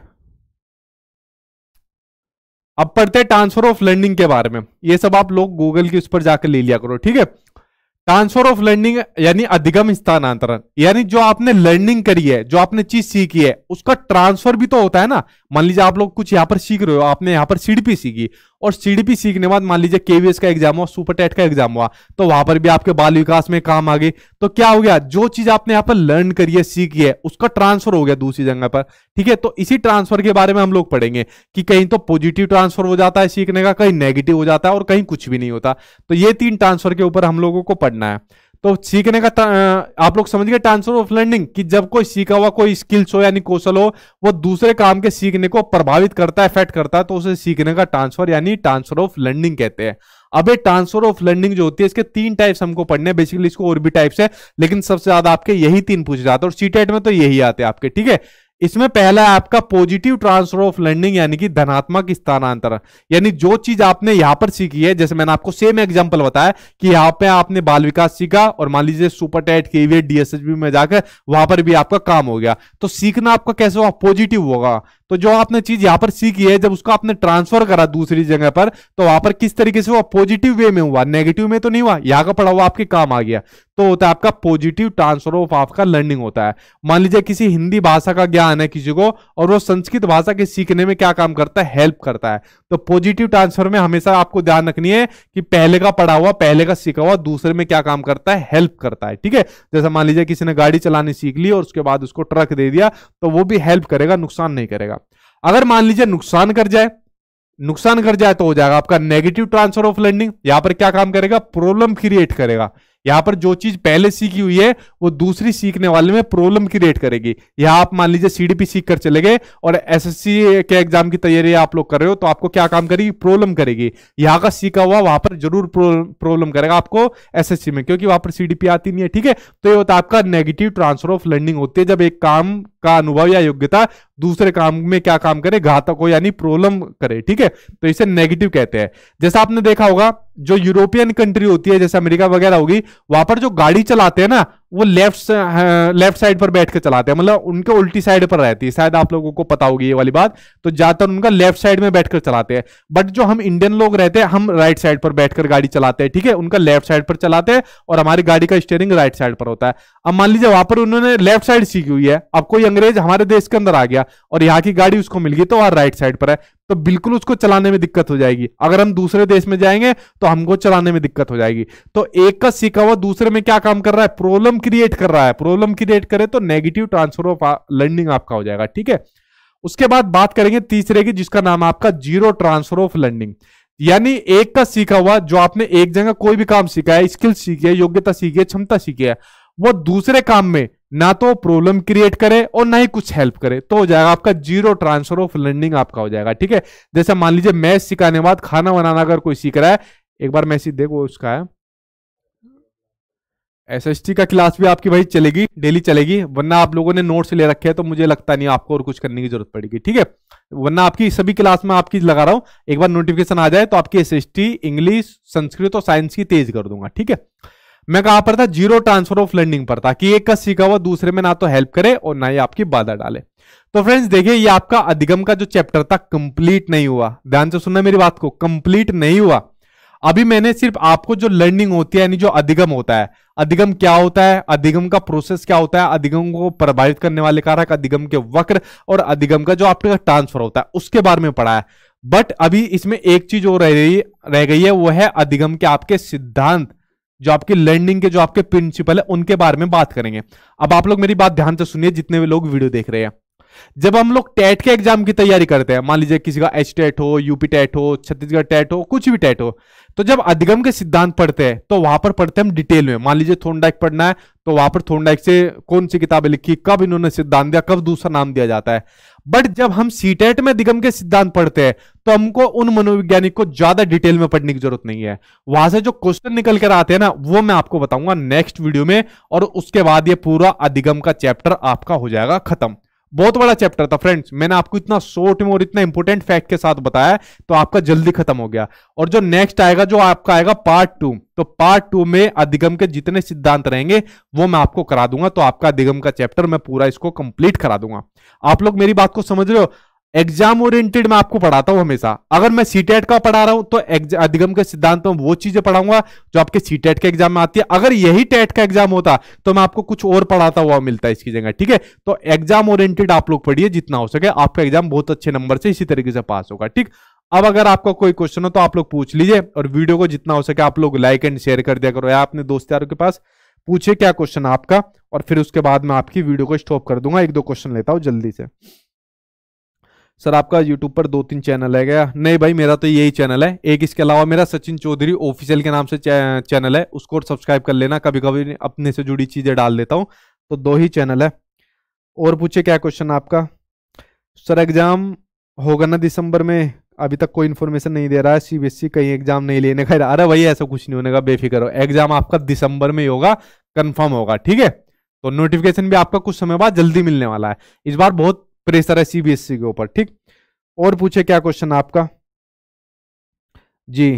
अब पढ़ते हैं ट्रांसफर ऑफ लर्निंग के बारे में ये सब आप लोग गूगल के उस पर जाकर ले लिया करो ठीक है ट्रांसफर ऑफ लर्निंग यानी अधिगम स्थानांतरण यानी जो आपने लर्निंग करी है जो आपने चीज सीखी है उसका ट्रांसफर भी तो होता है ना मान लीजिए आप लोग कुछ यहाँ पर सीख रहे हो आपने यहाँ पर सीडीपी सीखी और सीडीपी सीखने बाद मान लीजिए केवीएस का एग्जाम हुआ सुपर टेट का एग्जाम हुआ तो वहां पर भी आपके बाल विकास में काम आ गई तो क्या हो गया जो चीज आपने यहाँ पर लर्न करी है सीखी है उसका ट्रांसफर हो गया दूसरी जगह पर ठीक है तो इसी ट्रांसफर के बारे में हम लोग पढ़ेंगे कि कहीं तो पॉजिटिव ट्रांसफर हो जाता है सीखने का कहीं नेगेटिव हो जाता है और कहीं कुछ भी नहीं होता तो ये तीन ट्रांसफर के ऊपर हम लोगों को पढ़ना है तो सीखने का आप लोग समझ गए ट्रांसफर ऑफ लर्निंग कि जब कोई सीखा हुआ कोई स्किल्स हो यानी कौशल हो वो दूसरे काम के सीखने को प्रभावित करता है इफेक्ट करता है तो उसे सीखने का ट्रांसफर यानी ट्रांसफर ऑफ लर्निंग कहते हैं अब ये ट्रांसफर ऑफ लर्निंग जो होती है इसके तीन टाइप्स हमको पढ़ने बेसिकली इसको और भी टाइप्स है लेकिन सबसे ज्यादा आपके यही तीन पूछे जाते हैं और सी e में तो यही आते हैं आपके ठीक है इसमें पहला है आपका पॉजिटिव ट्रांसफर ऑफ लर्निंग यानी कि धनात्मक स्थानांतरण यानी जो चीज आपने यहां पर सीखी है जैसे मैंने आपको सेम एग्जांपल बताया कि यहां पे आपने बाल विकास सीखा और मान लीजिए सुपर टेट के डीएसएसबी में जाकर वहां पर भी आपका काम हो गया तो सीखना आपका कैसे होगा पॉजिटिव होगा तो जो आपने चीज यहां पर सीखी है जब उसको आपने ट्रांसफर करा दूसरी जगह पर तो वहां पर किस तरीके से वो पॉजिटिव वे में हुआ नेगेटिव में तो नहीं हुआ यहाँ का पढ़ा हुआ आपके काम आ गया तो होता है आपका पॉजिटिव ट्रांसफर ऑफ आपका लर्निंग होता है मान लीजिए किसी हिंदी भाषा का ज्ञान है किसी को और वो संस्कृत भाषा के सीखने में क्या काम करता है हेल्प करता है तो पॉजिटिव ट्रांसफर में हमेशा आपको ध्यान रखनी है कि पहले का पढ़ा हुआ पहले का सीखा हुआ दूसरे में क्या काम करता है हेल्प करता है ठीक है जैसे मान लीजिए किसी ने गाड़ी चलानी सीख ली और उसके बाद उसको ट्रक दे दिया तो वो भी हेल्प करेगा नुकसान नहीं करेगा अगर मान लीजिए नुकसान कर जाए नुकसान कर जाए तो हो जाएगा आपका नेगेटिव ट्रांसफर ऑफ लर्निंग यहां पर क्या काम करेगा प्रॉब्लम क्रिएट करेगा यहाँ पर जो चीज पहले सीखी हुई है वो दूसरी सीखने वाले में प्रॉब्लम क्रिएट करेगी यहाँ आप मान लीजिए सीडीपी सीख कर चले गए और एसएससी के एग्जाम की तैयारी आप लोग कर रहे हो तो आपको क्या काम करेगी प्रॉब्लम करेगी यहाँ का सीखा हुआ वहां पर जरूर प्रॉब्लम करेगा आपको एसएससी में क्योंकि वहां पर सीडीपी आती नहीं है ठीक है तो ये होता है आपका नेगेटिव ट्रांसफर ऑफ लर्निंग होती है जब एक काम का अनुभव या योग्यता दूसरे काम में क्या काम करे घातक हो यानी प्रॉब्लम करे ठीक है तो इसे नेगेटिव कहते हैं जैसा आपने देखा होगा जो यूरोपियन कंट्री होती है जैसे अमेरिका वगैरह होगी वहां पर जो गाड़ी चलाते हैं ना वो लेफ्ट लेफ्ट साइड पर बैठ के चलाते हैं मतलब उनके उल्टी साइड पर रहती है शायद आप लोगों को पता होगी ये वाली बात तो ज्यादातर उनका लेफ्ट साइड में बैठकर चलाते हैं बट जो हम इंडियन लोग रहते हैं हम राइट साइड पर बैठकर गाड़ी चलाते हैं ठीक है उनका लेफ्ट साइड पर चलाते हैं और हमारी गाड़ी का स्टेयरिंग राइट साइड पर होता है अब मान लीजिए वहां पर उन्होंने लेफ्ट साइड सीखी हुई है अब कोई अंग्रेज हमारे देश के अंदर आ गया और यहाँ की गाड़ी उसको मिल गई तो वहां राइट साइड पर है तो बिल्कुल उसको चलाने में दिक्कत हो जाएगी अगर हम दूसरे देश में जाएंगे तो हमको चलाने में दिक्कत हो जाएगी तो एक का सीखा हुआ दूसरे में क्या काम कर रहा है प्रॉब्लम क्रिएट कर रहा है प्रॉब्लम क्रिएट करे तो नेगेटिव ट्रांसफर ऑफ लर्निंग आपका हो जाएगा ठीक है उसके बाद बात करेंगे तीसरे की जिसका नाम आपका जीरो ट्रांसफर ऑफ लर्निंग यानी एक का सीखा हुआ जो आपने एक जगह कोई भी काम सीखा है स्किल सीखी है योग्यता सीखी है क्षमता सीखी है वो दूसरे काम में ना तो प्रॉब्लम क्रिएट करे और ना ही कुछ हेल्प करे तो हो जाएगा आपका जीरो ट्रांसफर ऑफ लर्निंग आपका हो जाएगा ठीक है जैसे मान लीजिए मैथ सिखाने बाद खाना बनाना अगर कोई सीख रहा है एक बार मैसेज देखो उसका है एसएसटी का क्लास भी आपकी भाई चलेगी डेली चलेगी वरना आप लोगों ने नोट्स ले रखे हैं तो मुझे लगता नहीं आपको और कुछ करने की जरूरत पड़ेगी ठीक है वरना आपकी सभी क्लास में आपकी लगा रहा हूँ एक बार नोटिफिकेशन आ जाए तो आपकी टी इंग्लिश संस्कृत और साइंस की तेज कर दूंगा ठीक है मैं कहा पर था जीरो ट्रांसफर ऑफ लर्निंग पर था कि एक का सीखा हुआ दूसरे में ना तो हेल्प करे और ना ही आपकी बाधा डाले तो फ्रेंड्स देखिए ये आपका अधिगम का जो चैप्टर था कंप्लीट नहीं हुआ ध्यान से सुनना मेरी बात को कंप्लीट नहीं हुआ अभी मैंने सिर्फ आपको जो लर्निंग होती है यानी जो अधिगम होता है अधिगम क्या होता है अधिगम का प्रोसेस क्या होता है अधिगम को प्रभावित करने वाले कारक अधिगम के वक्र और अधिगम का जो आपका ट्रांसफर होता है उसके बारे में पढ़ा है बट अभी इसमें एक चीज और रह गई रह गई है वो है अधिगम के आपके सिद्धांत जो आपके लर्निंग के जो आपके प्रिंसिपल है उनके बारे में बात करेंगे अब आप लोग मेरी बात ध्यान से सुनिए जितने भी लोग वीडियो देख रहे हैं जब हम लोग टेट के एग्जाम की तैयारी करते हैं मान लीजिए किसी का एच टेट हो यूपी टेट हो छत्तीसगढ़ टेट हो कुछ भी टेट हो तो जब अधिगम के सिद्धांत पढ़ते हैं तो वहां पर पढ़ते हैं हम डिटेल में मान लीजिए थोंडाइक पढ़ना है तो वहां पर थोंडाइक से कौन सी किताबें लिखी कब इन्होंने सिद्धांत दिया कब दूसरा नाम दिया जाता है बट जब हम सीटेट में अधिगम के सिद्धांत पढ़ते हैं तो हमको उन मनोवैज्ञानिक को ज्यादा डिटेल में पढ़ने की जरूरत नहीं है वहां से जो क्वेश्चन निकल कर आते हैं ना वो मैं आपको बताऊंगा नेक्स्ट वीडियो में और उसके बाद ये पूरा अधिगम का चैप्टर आपका हो जाएगा खत्म बहुत बड़ा चैप्टर था फ्रेंड्स मैंने आपको इतना शॉर्ट में और इतना इंपॉर्टेंट फैक्ट के साथ बताया तो आपका जल्दी खत्म हो गया और जो नेक्स्ट आएगा जो आपका आएगा पार्ट टू तो पार्ट टू में अधिगम के जितने सिद्धांत रहेंगे वो मैं आपको करा दूंगा तो आपका अधिगम का चैप्टर मैं पूरा इसको कंप्लीट करा दूंगा आप लोग मेरी बात को समझ रहे हो एग्जाम ओरिएंटेड मैं आपको पढ़ाता हूं हमेशा अगर मैं सीटेट e का पढ़ा रहा हूं तो अधिगम के सिद्धांत में वो चीजें पढ़ाऊंगा जो आपके सीटेट e के एग्जाम में आती है अगर यही टेट e का एग्जाम होता तो मैं आपको कुछ और पढ़ाता हुआ मिलता है इसकी जगह ठीक है तो एग्जाम ओरिएंटेड आप लोग पढ़िए जितना हो सके आपका एग्जाम बहुत अच्छे नंबर से इसी तरीके से पास होगा ठीक अब अगर आपका कोई क्वेश्चन हो तो आप लोग पूछ लीजिए और वीडियो को जितना हो सके आप लोग लाइक एंड शेयर कर दिया करो या अपने दोस्त यारों के पास पूछे क्या क्वेश्चन आपका और फिर उसके बाद मैं आपकी वीडियो को स्टॉप कर दूंगा एक दो क्वेश्चन लेता हूँ जल्दी से सर आपका यूट्यूब पर दो तीन चैनल है गया नहीं भाई मेरा तो यही चैनल है एक इसके अलावा मेरा सचिन चौधरी ऑफिशियल के नाम से चैनल है उसको सब्सक्राइब कर लेना कभी कभी अपने से जुड़ी चीज़ें डाल देता हूँ तो दो ही चैनल है और पूछे क्या क्वेश्चन आपका सर एग्ज़ाम होगा ना दिसंबर में अभी तक कोई इन्फॉर्मेशन नहीं दे रहा है सीबीएसई e कहीं एग्जाम नहीं लेने का अरे भाई ऐसा कुछ नहीं होने का बेफिक्र हो एग्जाम आपका दिसंबर में ही होगा कंफर्म होगा ठीक है तो नोटिफिकेशन भी आपका कुछ समय बाद जल्दी मिलने वाला है इस बार बहुत प्रेशर है सीबीएसई के ऊपर ठीक और पूछे क्या क्वेश्चन आपका जी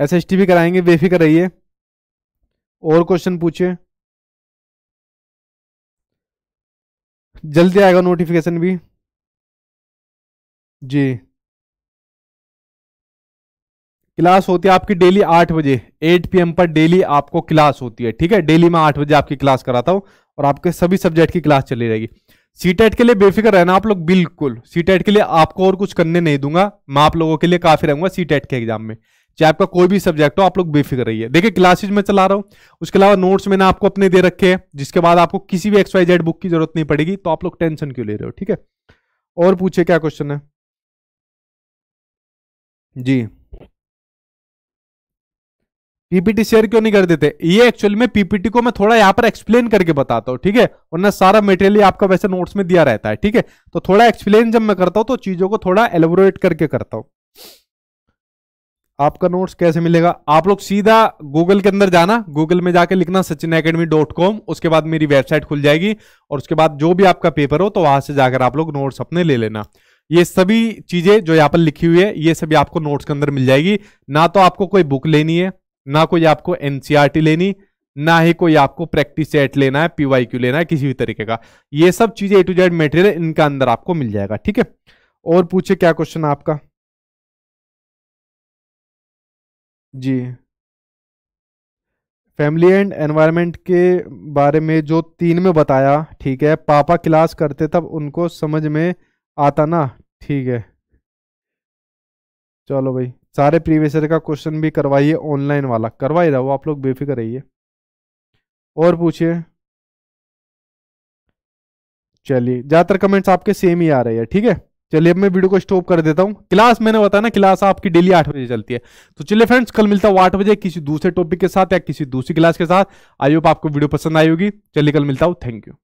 एस एस टी भी कराएंगे बेफिक्र रहिए और क्वेश्चन पूछे जल्दी आएगा नोटिफिकेशन भी जी क्लास होती है आपकी डेली आठ बजे एट पीएम पर डेली आपको क्लास होती है ठीक है डेली मैं आठ बजे आपकी क्लास कराता हूं और आपके सभी सब्जेक्ट की क्लास चली रहेगी सी टेट के लिए बेफिक्र रहना आप लोग बिल्कुल सी टेट के लिए आपको और कुछ करने नहीं दूंगा मैं आप लोगों के लिए काफी रहूंगा सी टेट के एग्जाम में चाहे आपका कोई भी सब्जेक्ट हो आप लोग बेफिक्र रहिए देखिए क्लासेज में चला रहा हूँ उसके अलावा नोट्स मैंने आपको अपने दे रखे हैं जिसके बाद आपको किसी भी एक्सवाई जेड बुक की जरूरत नहीं पड़ेगी तो आप लोग टेंशन क्यों ले रहे हो ठीक है और पूछे क्या क्वेश्चन है जी पीपीटी शेयर क्यों नहीं कर देते ये एक्चुअली में पीपीटी को मैं थोड़ा यहाँ पर एक्सप्लेन करके बताता हूँ ठीक है वरना सारा मटेरियल आपका वैसे नोट्स में दिया रहता है ठीक है तो थोड़ा एक्सप्लेन जब मैं करता हूँ तो चीजों को थोड़ा एलोबोरेट करके करता हूँ आपका नोट्स कैसे मिलेगा आप लोग सीधा गूगल के अंदर जाना गूगल में जाके लिखना सचिन अकेडमी डॉट कॉम उसके बाद मेरी वेबसाइट खुल जाएगी और उसके बाद जो भी आपका पेपर हो तो वहां से जाकर आप लोग नोट्स अपने ले लेना ये सभी चीजें जो यहाँ पर लिखी हुई है ये सभी आपको नोट्स के अंदर मिल जाएगी ना तो आपको कोई बुक लेनी है ना कोई आपको एनसीआरटी e लेनी ना ही कोई आपको प्रैक्टिस सेट लेना है पीवाई क्यू लेना है किसी भी तरीके का ये सब चीजें ए टू जेड मेटेरियल इनका अंदर आपको मिल जाएगा ठीक है और पूछे क्या क्वेश्चन आपका जी फैमिली एंड एनवायरनमेंट के बारे में जो तीन में बताया ठीक है पापा क्लास करते तब उनको समझ में आता ना ठीक है चलो भाई सारे प्रीवियस ईयर का क्वेश्चन भी करवाइए ऑनलाइन वाला करवाई रहो रहा वो आप लोग बेफिक्र रहिए और पूछिए चलिए ज़्यादातर कमेंट्स आपके सेम ही आ रहे हैं ठीक है चलिए अब मैं वीडियो को स्टॉप कर देता हूँ क्लास मैंने बताया ना क्लास आपकी डेली आठ बजे चलती है तो चलिए फ्रेंड्स कल मिलता हूँ आठ बजे किसी दूसरे टॉपिक के साथ या किसी दूसरी क्लास के साथ आई होप आपको वीडियो पसंद आई होगी चलिए कल मिलता हूँ थैंक यू